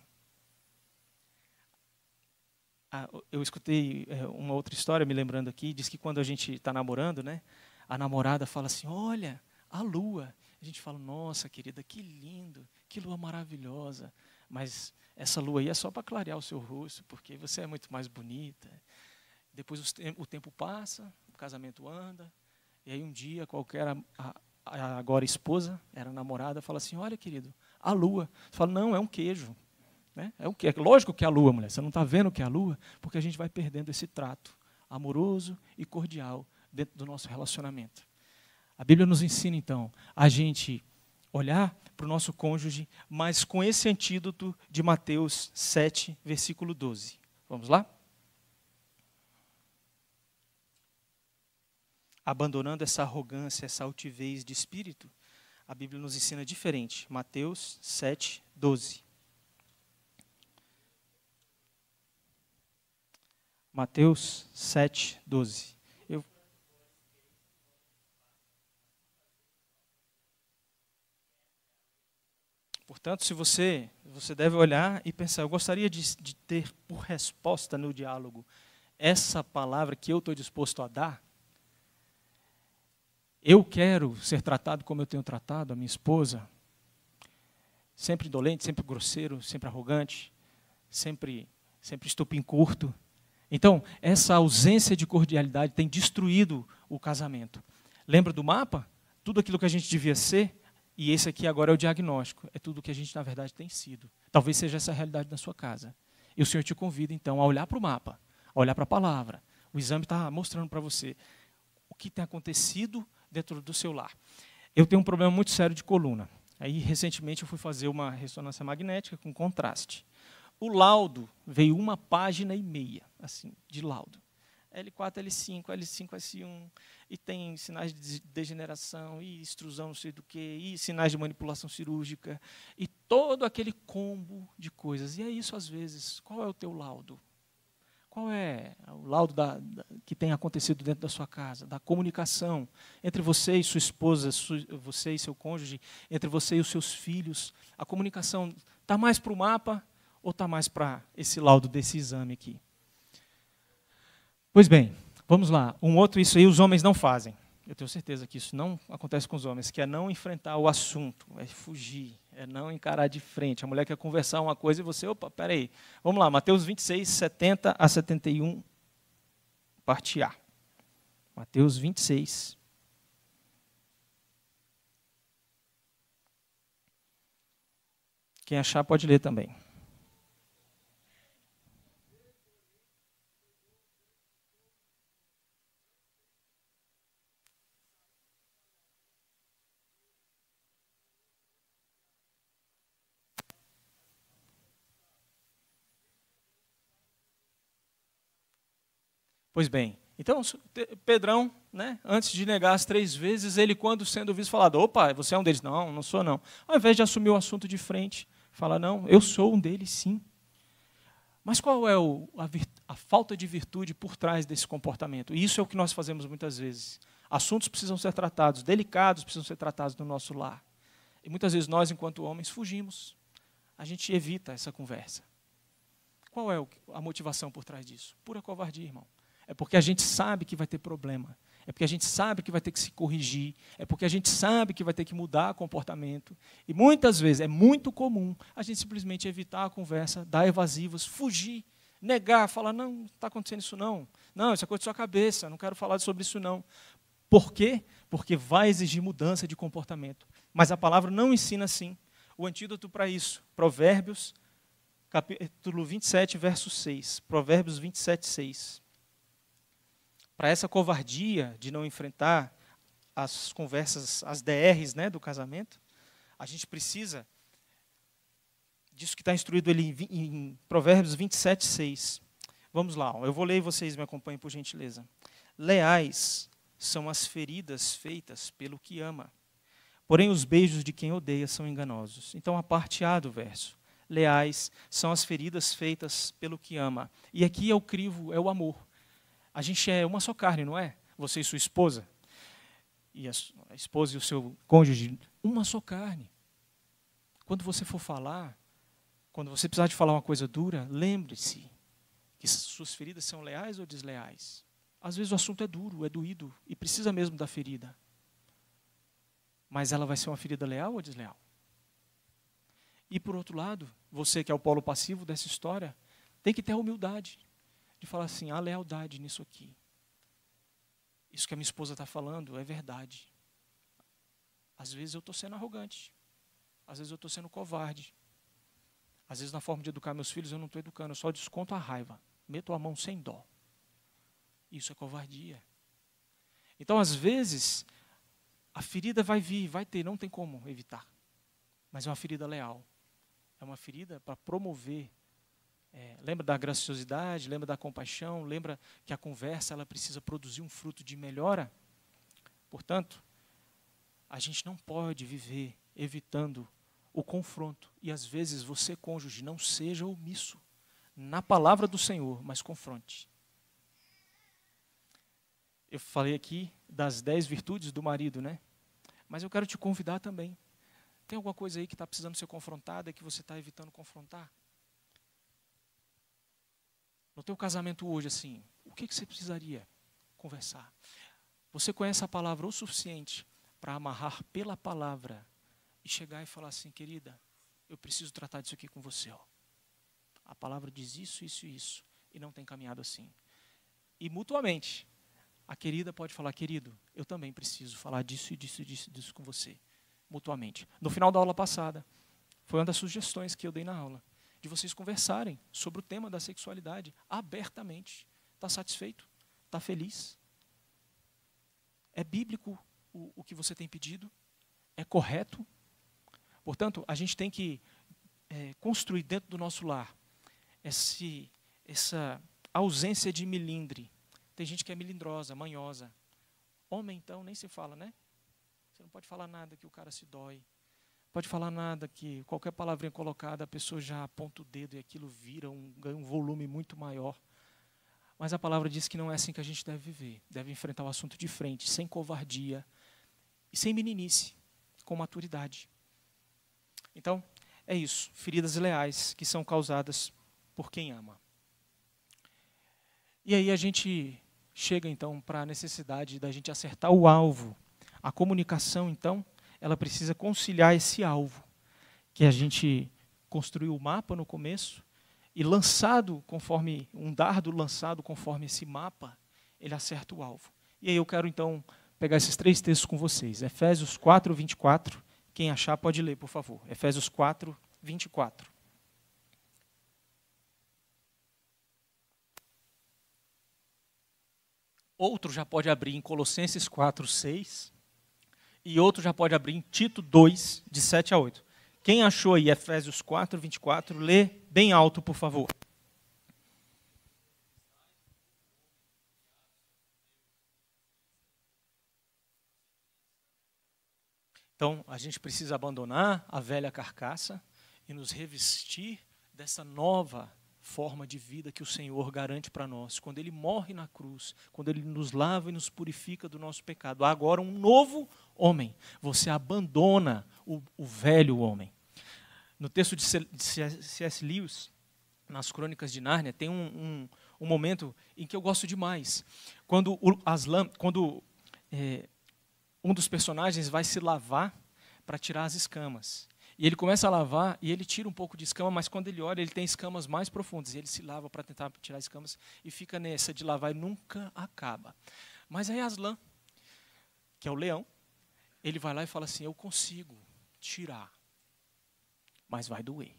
Ah, eu escutei é, uma outra história, me lembrando aqui, diz que quando a gente está namorando, né, a namorada fala assim: Olha, a lua. A gente fala: Nossa, querida, que lindo, que lua maravilhosa. Mas essa lua aí é só para clarear o seu rosto, porque você é muito mais bonita. Depois o tempo passa, o casamento anda, e aí um dia qualquer, a, a, agora esposa, era namorada, fala assim: Olha, querido, a lua. Você fala: Não, é um queijo. Né? É o que é Lógico que é a lua, mulher. Você não está vendo que é a lua, porque a gente vai perdendo esse trato amoroso e cordial dentro do nosso relacionamento. A Bíblia nos ensina, então, a gente olhar para o nosso cônjuge, mas com esse antídoto de Mateus 7, versículo 12. Vamos lá? Abandonando essa arrogância, essa altivez de espírito, a Bíblia nos ensina diferente. Mateus 7, 12. Mateus 7, 12. Portanto, se você, você deve olhar e pensar, eu gostaria de, de ter por resposta no diálogo essa palavra que eu estou disposto a dar. Eu quero ser tratado como eu tenho tratado a minha esposa, sempre dolente, sempre grosseiro, sempre arrogante, sempre, sempre estupim curto. Então, essa ausência de cordialidade tem destruído o casamento. Lembra do mapa? Tudo aquilo que a gente devia ser, e esse aqui agora é o diagnóstico. É tudo o que a gente, na verdade, tem sido. Talvez seja essa a realidade na sua casa. E o Senhor te convida, então, a olhar para o mapa, a olhar para a palavra. O exame está mostrando para você o que tem acontecido dentro do seu lar. Eu tenho um problema muito sério de coluna. Aí, recentemente, eu fui fazer uma ressonância magnética com contraste. O laudo veio uma página e meia, assim, de laudo. L4, L5, L5, S1, e tem sinais de degeneração, e extrusão não sei do que, e sinais de manipulação cirúrgica, e todo aquele combo de coisas. E é isso às vezes. Qual é o teu laudo? Qual é o laudo da, da, que tem acontecido dentro da sua casa, da comunicação entre você e sua esposa, su, você e seu cônjuge, entre você e os seus filhos? A comunicação está mais para o mapa ou está mais para esse laudo desse exame aqui? Pois bem, Vamos lá, um outro, isso aí os homens não fazem. Eu tenho certeza que isso não acontece com os homens, que é não enfrentar o assunto, é fugir, é não encarar de frente. A mulher quer conversar uma coisa e você, opa, peraí. Vamos lá, Mateus 26, 70 a 71, parte A. Mateus 26. Quem achar pode ler também. Pois bem, então Pedrão, né, antes de negar as três vezes, ele, quando sendo visto, falado, opa, você é um deles. Não, não sou não. Ao invés de assumir o assunto de frente, fala, não, eu sou um deles sim. Mas qual é o, a, a falta de virtude por trás desse comportamento? E isso é o que nós fazemos muitas vezes. Assuntos precisam ser tratados, delicados precisam ser tratados no nosso lar. E muitas vezes nós, enquanto homens, fugimos. A gente evita essa conversa. Qual é a motivação por trás disso? Pura covardia, irmão. É porque a gente sabe que vai ter problema. É porque a gente sabe que vai ter que se corrigir. É porque a gente sabe que vai ter que mudar comportamento. E muitas vezes é muito comum a gente simplesmente evitar a conversa, dar evasivas, fugir, negar, falar: não, não está acontecendo isso não. Não, isso é coisa de sua cabeça, não quero falar sobre isso não. Por quê? Porque vai exigir mudança de comportamento. Mas a palavra não ensina assim. O antídoto para isso, Provérbios, capítulo 27, verso 6. Provérbios 27, 6 para essa covardia de não enfrentar as conversas, as DRs né, do casamento, a gente precisa disso que está instruído ele em Provérbios 27, 6. Vamos lá, eu vou ler e vocês me acompanhem por gentileza. Leais são as feridas feitas pelo que ama, porém os beijos de quem odeia são enganosos. Então, a parte A do verso. Leais são as feridas feitas pelo que ama. E aqui é o crivo, é o amor a gente é uma só carne, não é? Você e sua esposa. E a, esposa e o seu cônjuge, uma só carne. Quando você for falar, quando você precisar de falar uma coisa dura, lembre-se que suas feridas são leais ou desleais. Às vezes o assunto é duro, é doído e precisa mesmo da ferida. Mas ela vai ser uma ferida leal ou desleal? E por outro lado, você que é o polo passivo dessa história, tem que ter a humildade de falar assim: há lealdade nisso aqui. Isso que a minha esposa está falando é verdade. Às vezes eu estou sendo arrogante. Às vezes eu estou sendo covarde. Às vezes, na forma de educar meus filhos, eu não estou educando, eu só desconto a raiva. Meto a mão sem dó. Isso é covardia. Então, às vezes, a ferida vai vir, vai ter, não tem como evitar. Mas é uma ferida leal. É uma ferida para promover é, lembra da graciosidade, lembra da compaixão, lembra que a conversa ela precisa produzir um fruto de melhora. Portanto, a gente não pode viver evitando o confronto. E às vezes você, cônjuge, não seja omisso na palavra do Senhor, mas confronte. Eu falei aqui das dez virtudes do marido, né? Mas eu quero te convidar também. Tem alguma coisa aí que está precisando ser confrontada, que você está evitando confrontar? no teu casamento hoje, assim, o que, que você precisaria conversar? Você conhece a palavra o suficiente para amarrar pela palavra e chegar e falar assim, querida, eu preciso tratar disso aqui com você. Ó. A palavra diz isso, isso e isso, e não tem caminhado assim. E mutuamente, a querida pode falar, querido, eu também preciso falar disso e disso e disso, disso com você, mutuamente. No final da aula passada, foi uma das sugestões que eu dei na aula de vocês conversarem sobre o tema da sexualidade abertamente. Está satisfeito? Está feliz? É bíblico o, o que você tem pedido? É correto? Portanto, a gente tem que é, construir dentro do nosso lar esse, essa ausência de milindre. Tem gente que é milindrosa, manhosa. Homem, então, nem se fala, né? Você não pode falar nada que o cara se dói. Pode falar nada que qualquer palavrinha colocada, a pessoa já aponta o dedo e aquilo vira um, ganha um volume muito maior. Mas a palavra diz que não é assim que a gente deve viver. Deve enfrentar o assunto de frente, sem covardia e sem meninice, com maturidade. Então, é isso. Feridas leais que são causadas por quem ama. E aí a gente chega então para a necessidade da gente acertar o alvo. A comunicação, então, ela precisa conciliar esse alvo que é a gente construiu o mapa no começo e lançado conforme um dardo lançado conforme esse mapa, ele acerta o alvo. E aí eu quero então pegar esses três textos com vocês. Efésios 4, 24. Quem achar pode ler, por favor. Efésios 4, 24. Outro já pode abrir em Colossenses 4, 6 e outro já pode abrir em Tito 2, de 7 a 8. Quem achou aí Efésios 4, 24, lê bem alto, por favor. Então, a gente precisa abandonar a velha carcaça e nos revestir dessa nova forma de vida que o Senhor garante para nós. Quando Ele morre na cruz, quando Ele nos lava e nos purifica do nosso pecado. Há agora um novo homem. Você abandona o, o velho homem. No texto de C.S. Lewis, nas Crônicas de Nárnia, tem um, um, um, momento em que eu gosto demais. Quando o Aslan, quando é, um dos personagens vai se lavar para tirar as escamas. E ele começa a lavar e ele tira um pouco de escama, mas quando ele olha, ele tem escamas mais profundas. E ele se lava para tentar tirar escamas e fica nessa de lavar e nunca acaba. Mas aí Aslan, que é o leão, ele vai lá e fala assim: Eu consigo tirar, mas vai doer.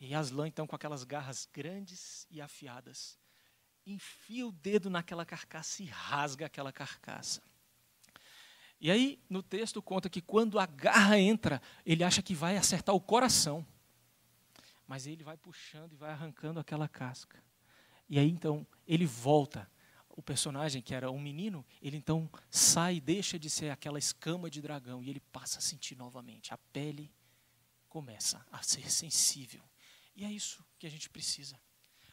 E Aslan, então, com aquelas garras grandes e afiadas, enfia o dedo naquela carcaça e rasga aquela carcaça. E aí, no texto conta que quando a garra entra, ele acha que vai acertar o coração. Mas ele vai puxando e vai arrancando aquela casca. E aí então ele volta. O personagem que era um menino, ele então sai, deixa de ser aquela escama de dragão e ele passa a sentir novamente. A pele começa a ser sensível. E é isso que a gente precisa.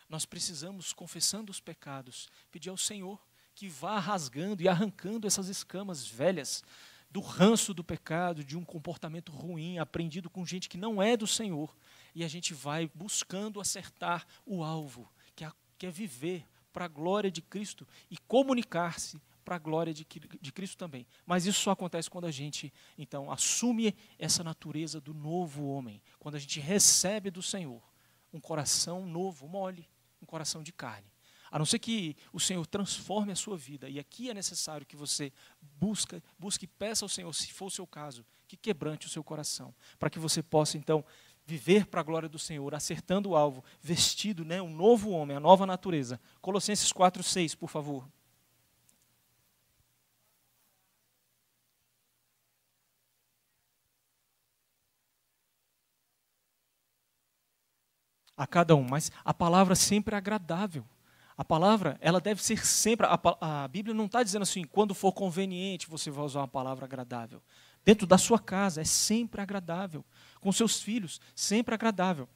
Nós precisamos, confessando os pecados, pedir ao Senhor que vá rasgando e arrancando essas escamas velhas do ranço do pecado, de um comportamento ruim aprendido com gente que não é do Senhor. E a gente vai buscando acertar o alvo, que é, que é viver para a glória de Cristo e comunicar-se para a glória de, de, Cristo também. Mas isso só acontece quando a gente, então, assume essa natureza do novo homem, quando a gente recebe do Senhor um coração novo, mole, um coração de carne. A não ser que o Senhor transforme a sua vida. E aqui é necessário que você busque, busque peça ao Senhor, se for o seu caso, que quebrante o seu coração, para que você possa então viver para a glória do Senhor, acertando o alvo, vestido, né, um novo homem, a nova natureza. Colossenses 6, por favor. a cada um, mas a palavra sempre é agradável. A palavra, ela deve ser sempre. A, a Bíblia não está dizendo assim, quando for conveniente você vai usar uma palavra agradável. Dentro da sua casa é sempre agradável. Com seus filhos, sempre agradável.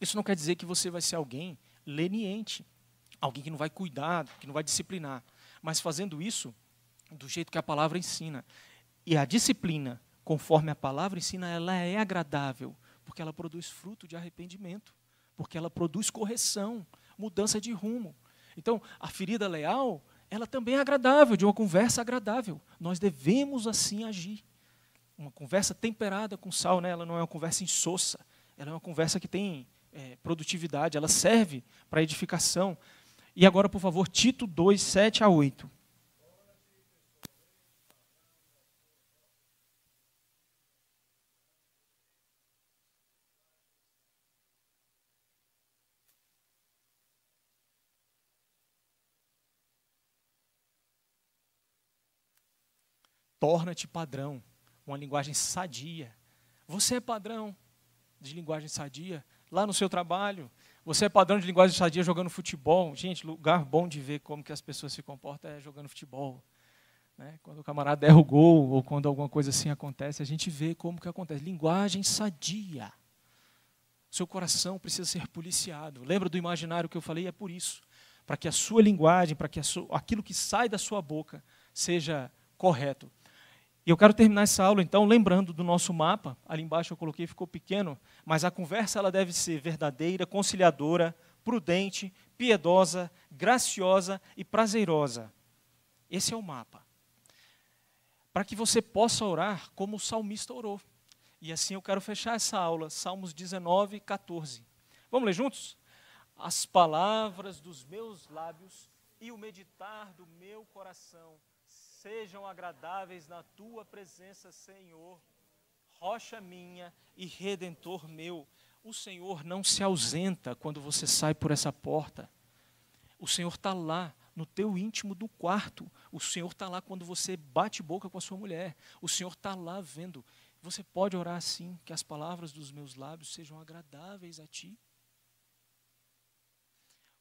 Isso não quer dizer que você vai ser alguém leniente, alguém que não vai cuidar, que não vai disciplinar. Mas fazendo isso do jeito que a palavra ensina. E a disciplina, conforme a palavra ensina, ela é agradável, porque ela produz fruto de arrependimento, porque ela produz correção, mudança de rumo. Então, a ferida leal, ela também é agradável, de uma conversa agradável. Nós devemos assim agir. Uma conversa temperada com sal, né? ela não é uma conversa insossa, ela é uma conversa que tem é, produtividade, ela serve para edificação. E agora, por favor, Tito 2, 7 a 8. Torna-te padrão, uma linguagem sadia. Você é padrão de linguagem sadia lá no seu trabalho. Você é padrão de linguagem sadia jogando futebol. Gente, lugar bom de ver como que as pessoas se comportam é jogando futebol. Né? Quando o camarada erra o gol ou quando alguma coisa assim acontece, a gente vê como que acontece. Linguagem sadia. Seu coração precisa ser policiado. Lembra do imaginário que eu falei? É por isso. Para que a sua linguagem, para que sua, aquilo que sai da sua boca seja correto. E eu quero terminar essa aula, então, lembrando do nosso mapa. Ali embaixo eu coloquei, ficou pequeno, mas a conversa ela deve ser verdadeira, conciliadora, prudente, piedosa, graciosa e prazerosa. Esse é o mapa. Para que você possa orar como o salmista orou. E assim eu quero fechar essa aula, Salmos 19, 14. Vamos ler juntos? As palavras dos meus lábios e o meditar do meu coração sejam agradáveis na tua presença, Senhor, rocha minha e redentor meu. O Senhor não se ausenta quando você sai por essa porta. O Senhor está lá no teu íntimo do quarto. O Senhor está lá quando você bate boca com a sua mulher. O Senhor está lá vendo. Você pode orar assim, que as palavras dos meus lábios sejam agradáveis a ti.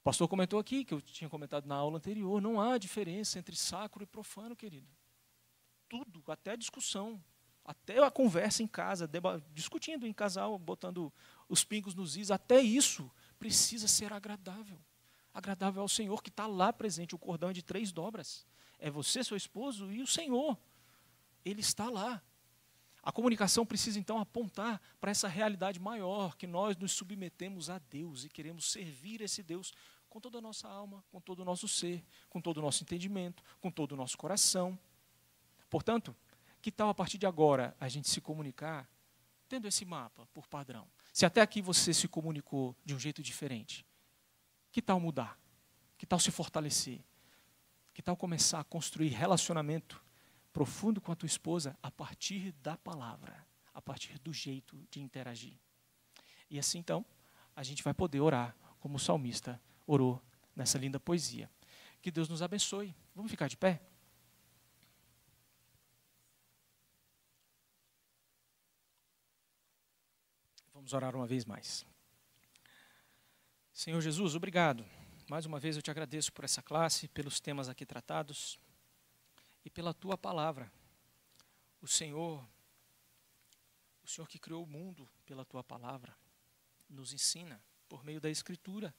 O pastor comentou aqui, que eu tinha comentado na aula anterior, não há diferença entre sacro e profano, querido. Tudo, até a discussão, até a conversa em casa, discutindo em casal, botando os pingos nos is, até isso precisa ser agradável. Agradável ao Senhor que está lá presente, o cordão é de três dobras. É você, seu esposo e o Senhor. Ele está lá. A comunicação precisa então apontar para essa realidade maior, que nós nos submetemos a Deus e queremos servir esse Deus com toda a nossa alma, com todo o nosso ser, com todo o nosso entendimento, com todo o nosso coração. Portanto, que tal a partir de agora a gente se comunicar tendo esse mapa por padrão? Se até aqui você se comunicou de um jeito diferente, que tal mudar? Que tal se fortalecer? Que tal começar a construir relacionamento profundo com a tua esposa a partir da palavra, a partir do jeito de interagir. E assim então, a gente vai poder orar como o salmista orou nessa linda poesia. Que Deus nos abençoe. Vamos ficar de pé? Vamos orar uma vez mais. Senhor Jesus, obrigado. Mais uma vez eu te agradeço por essa classe, pelos temas aqui tratados e pela tua palavra. O Senhor, o Senhor que criou o mundo pela tua palavra, nos ensina, por meio da Escritura,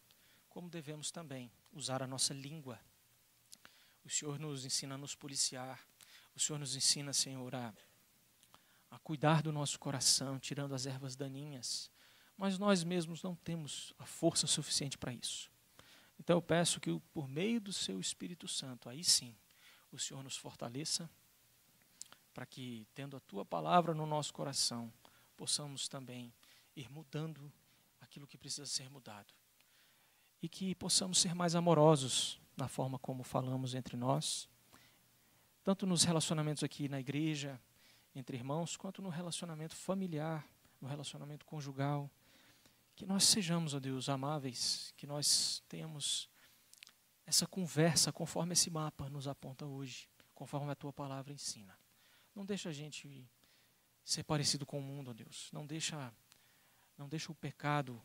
como devemos também usar a nossa língua. O Senhor nos ensina a nos policiar, o Senhor nos ensina, Senhor, a, a cuidar do nosso coração, tirando as ervas daninhas, mas nós mesmos não temos a força suficiente para isso. Então eu peço que, por meio do seu Espírito Santo, aí sim, o Senhor nos fortaleça, para que, tendo a tua palavra no nosso coração, possamos também ir mudando aquilo que precisa ser mudado. E que possamos ser mais amorosos na forma como falamos entre nós, tanto nos relacionamentos aqui na igreja, entre irmãos, quanto no relacionamento familiar, no relacionamento conjugal. Que nós sejamos, ó Deus, amáveis, que nós tenhamos essa conversa conforme esse mapa nos aponta hoje, conforme a tua palavra ensina. Não deixa a gente ser parecido com o mundo, ó Deus. Não deixa, não deixa o pecado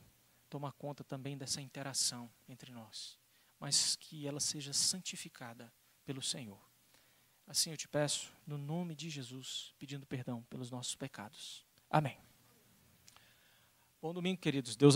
tomar conta também dessa interação entre nós, mas que ela seja santificada pelo Senhor. Assim eu te peço, no nome de Jesus, pedindo perdão pelos nossos pecados. Amém. Bom domingo, queridos. Deus abençoe.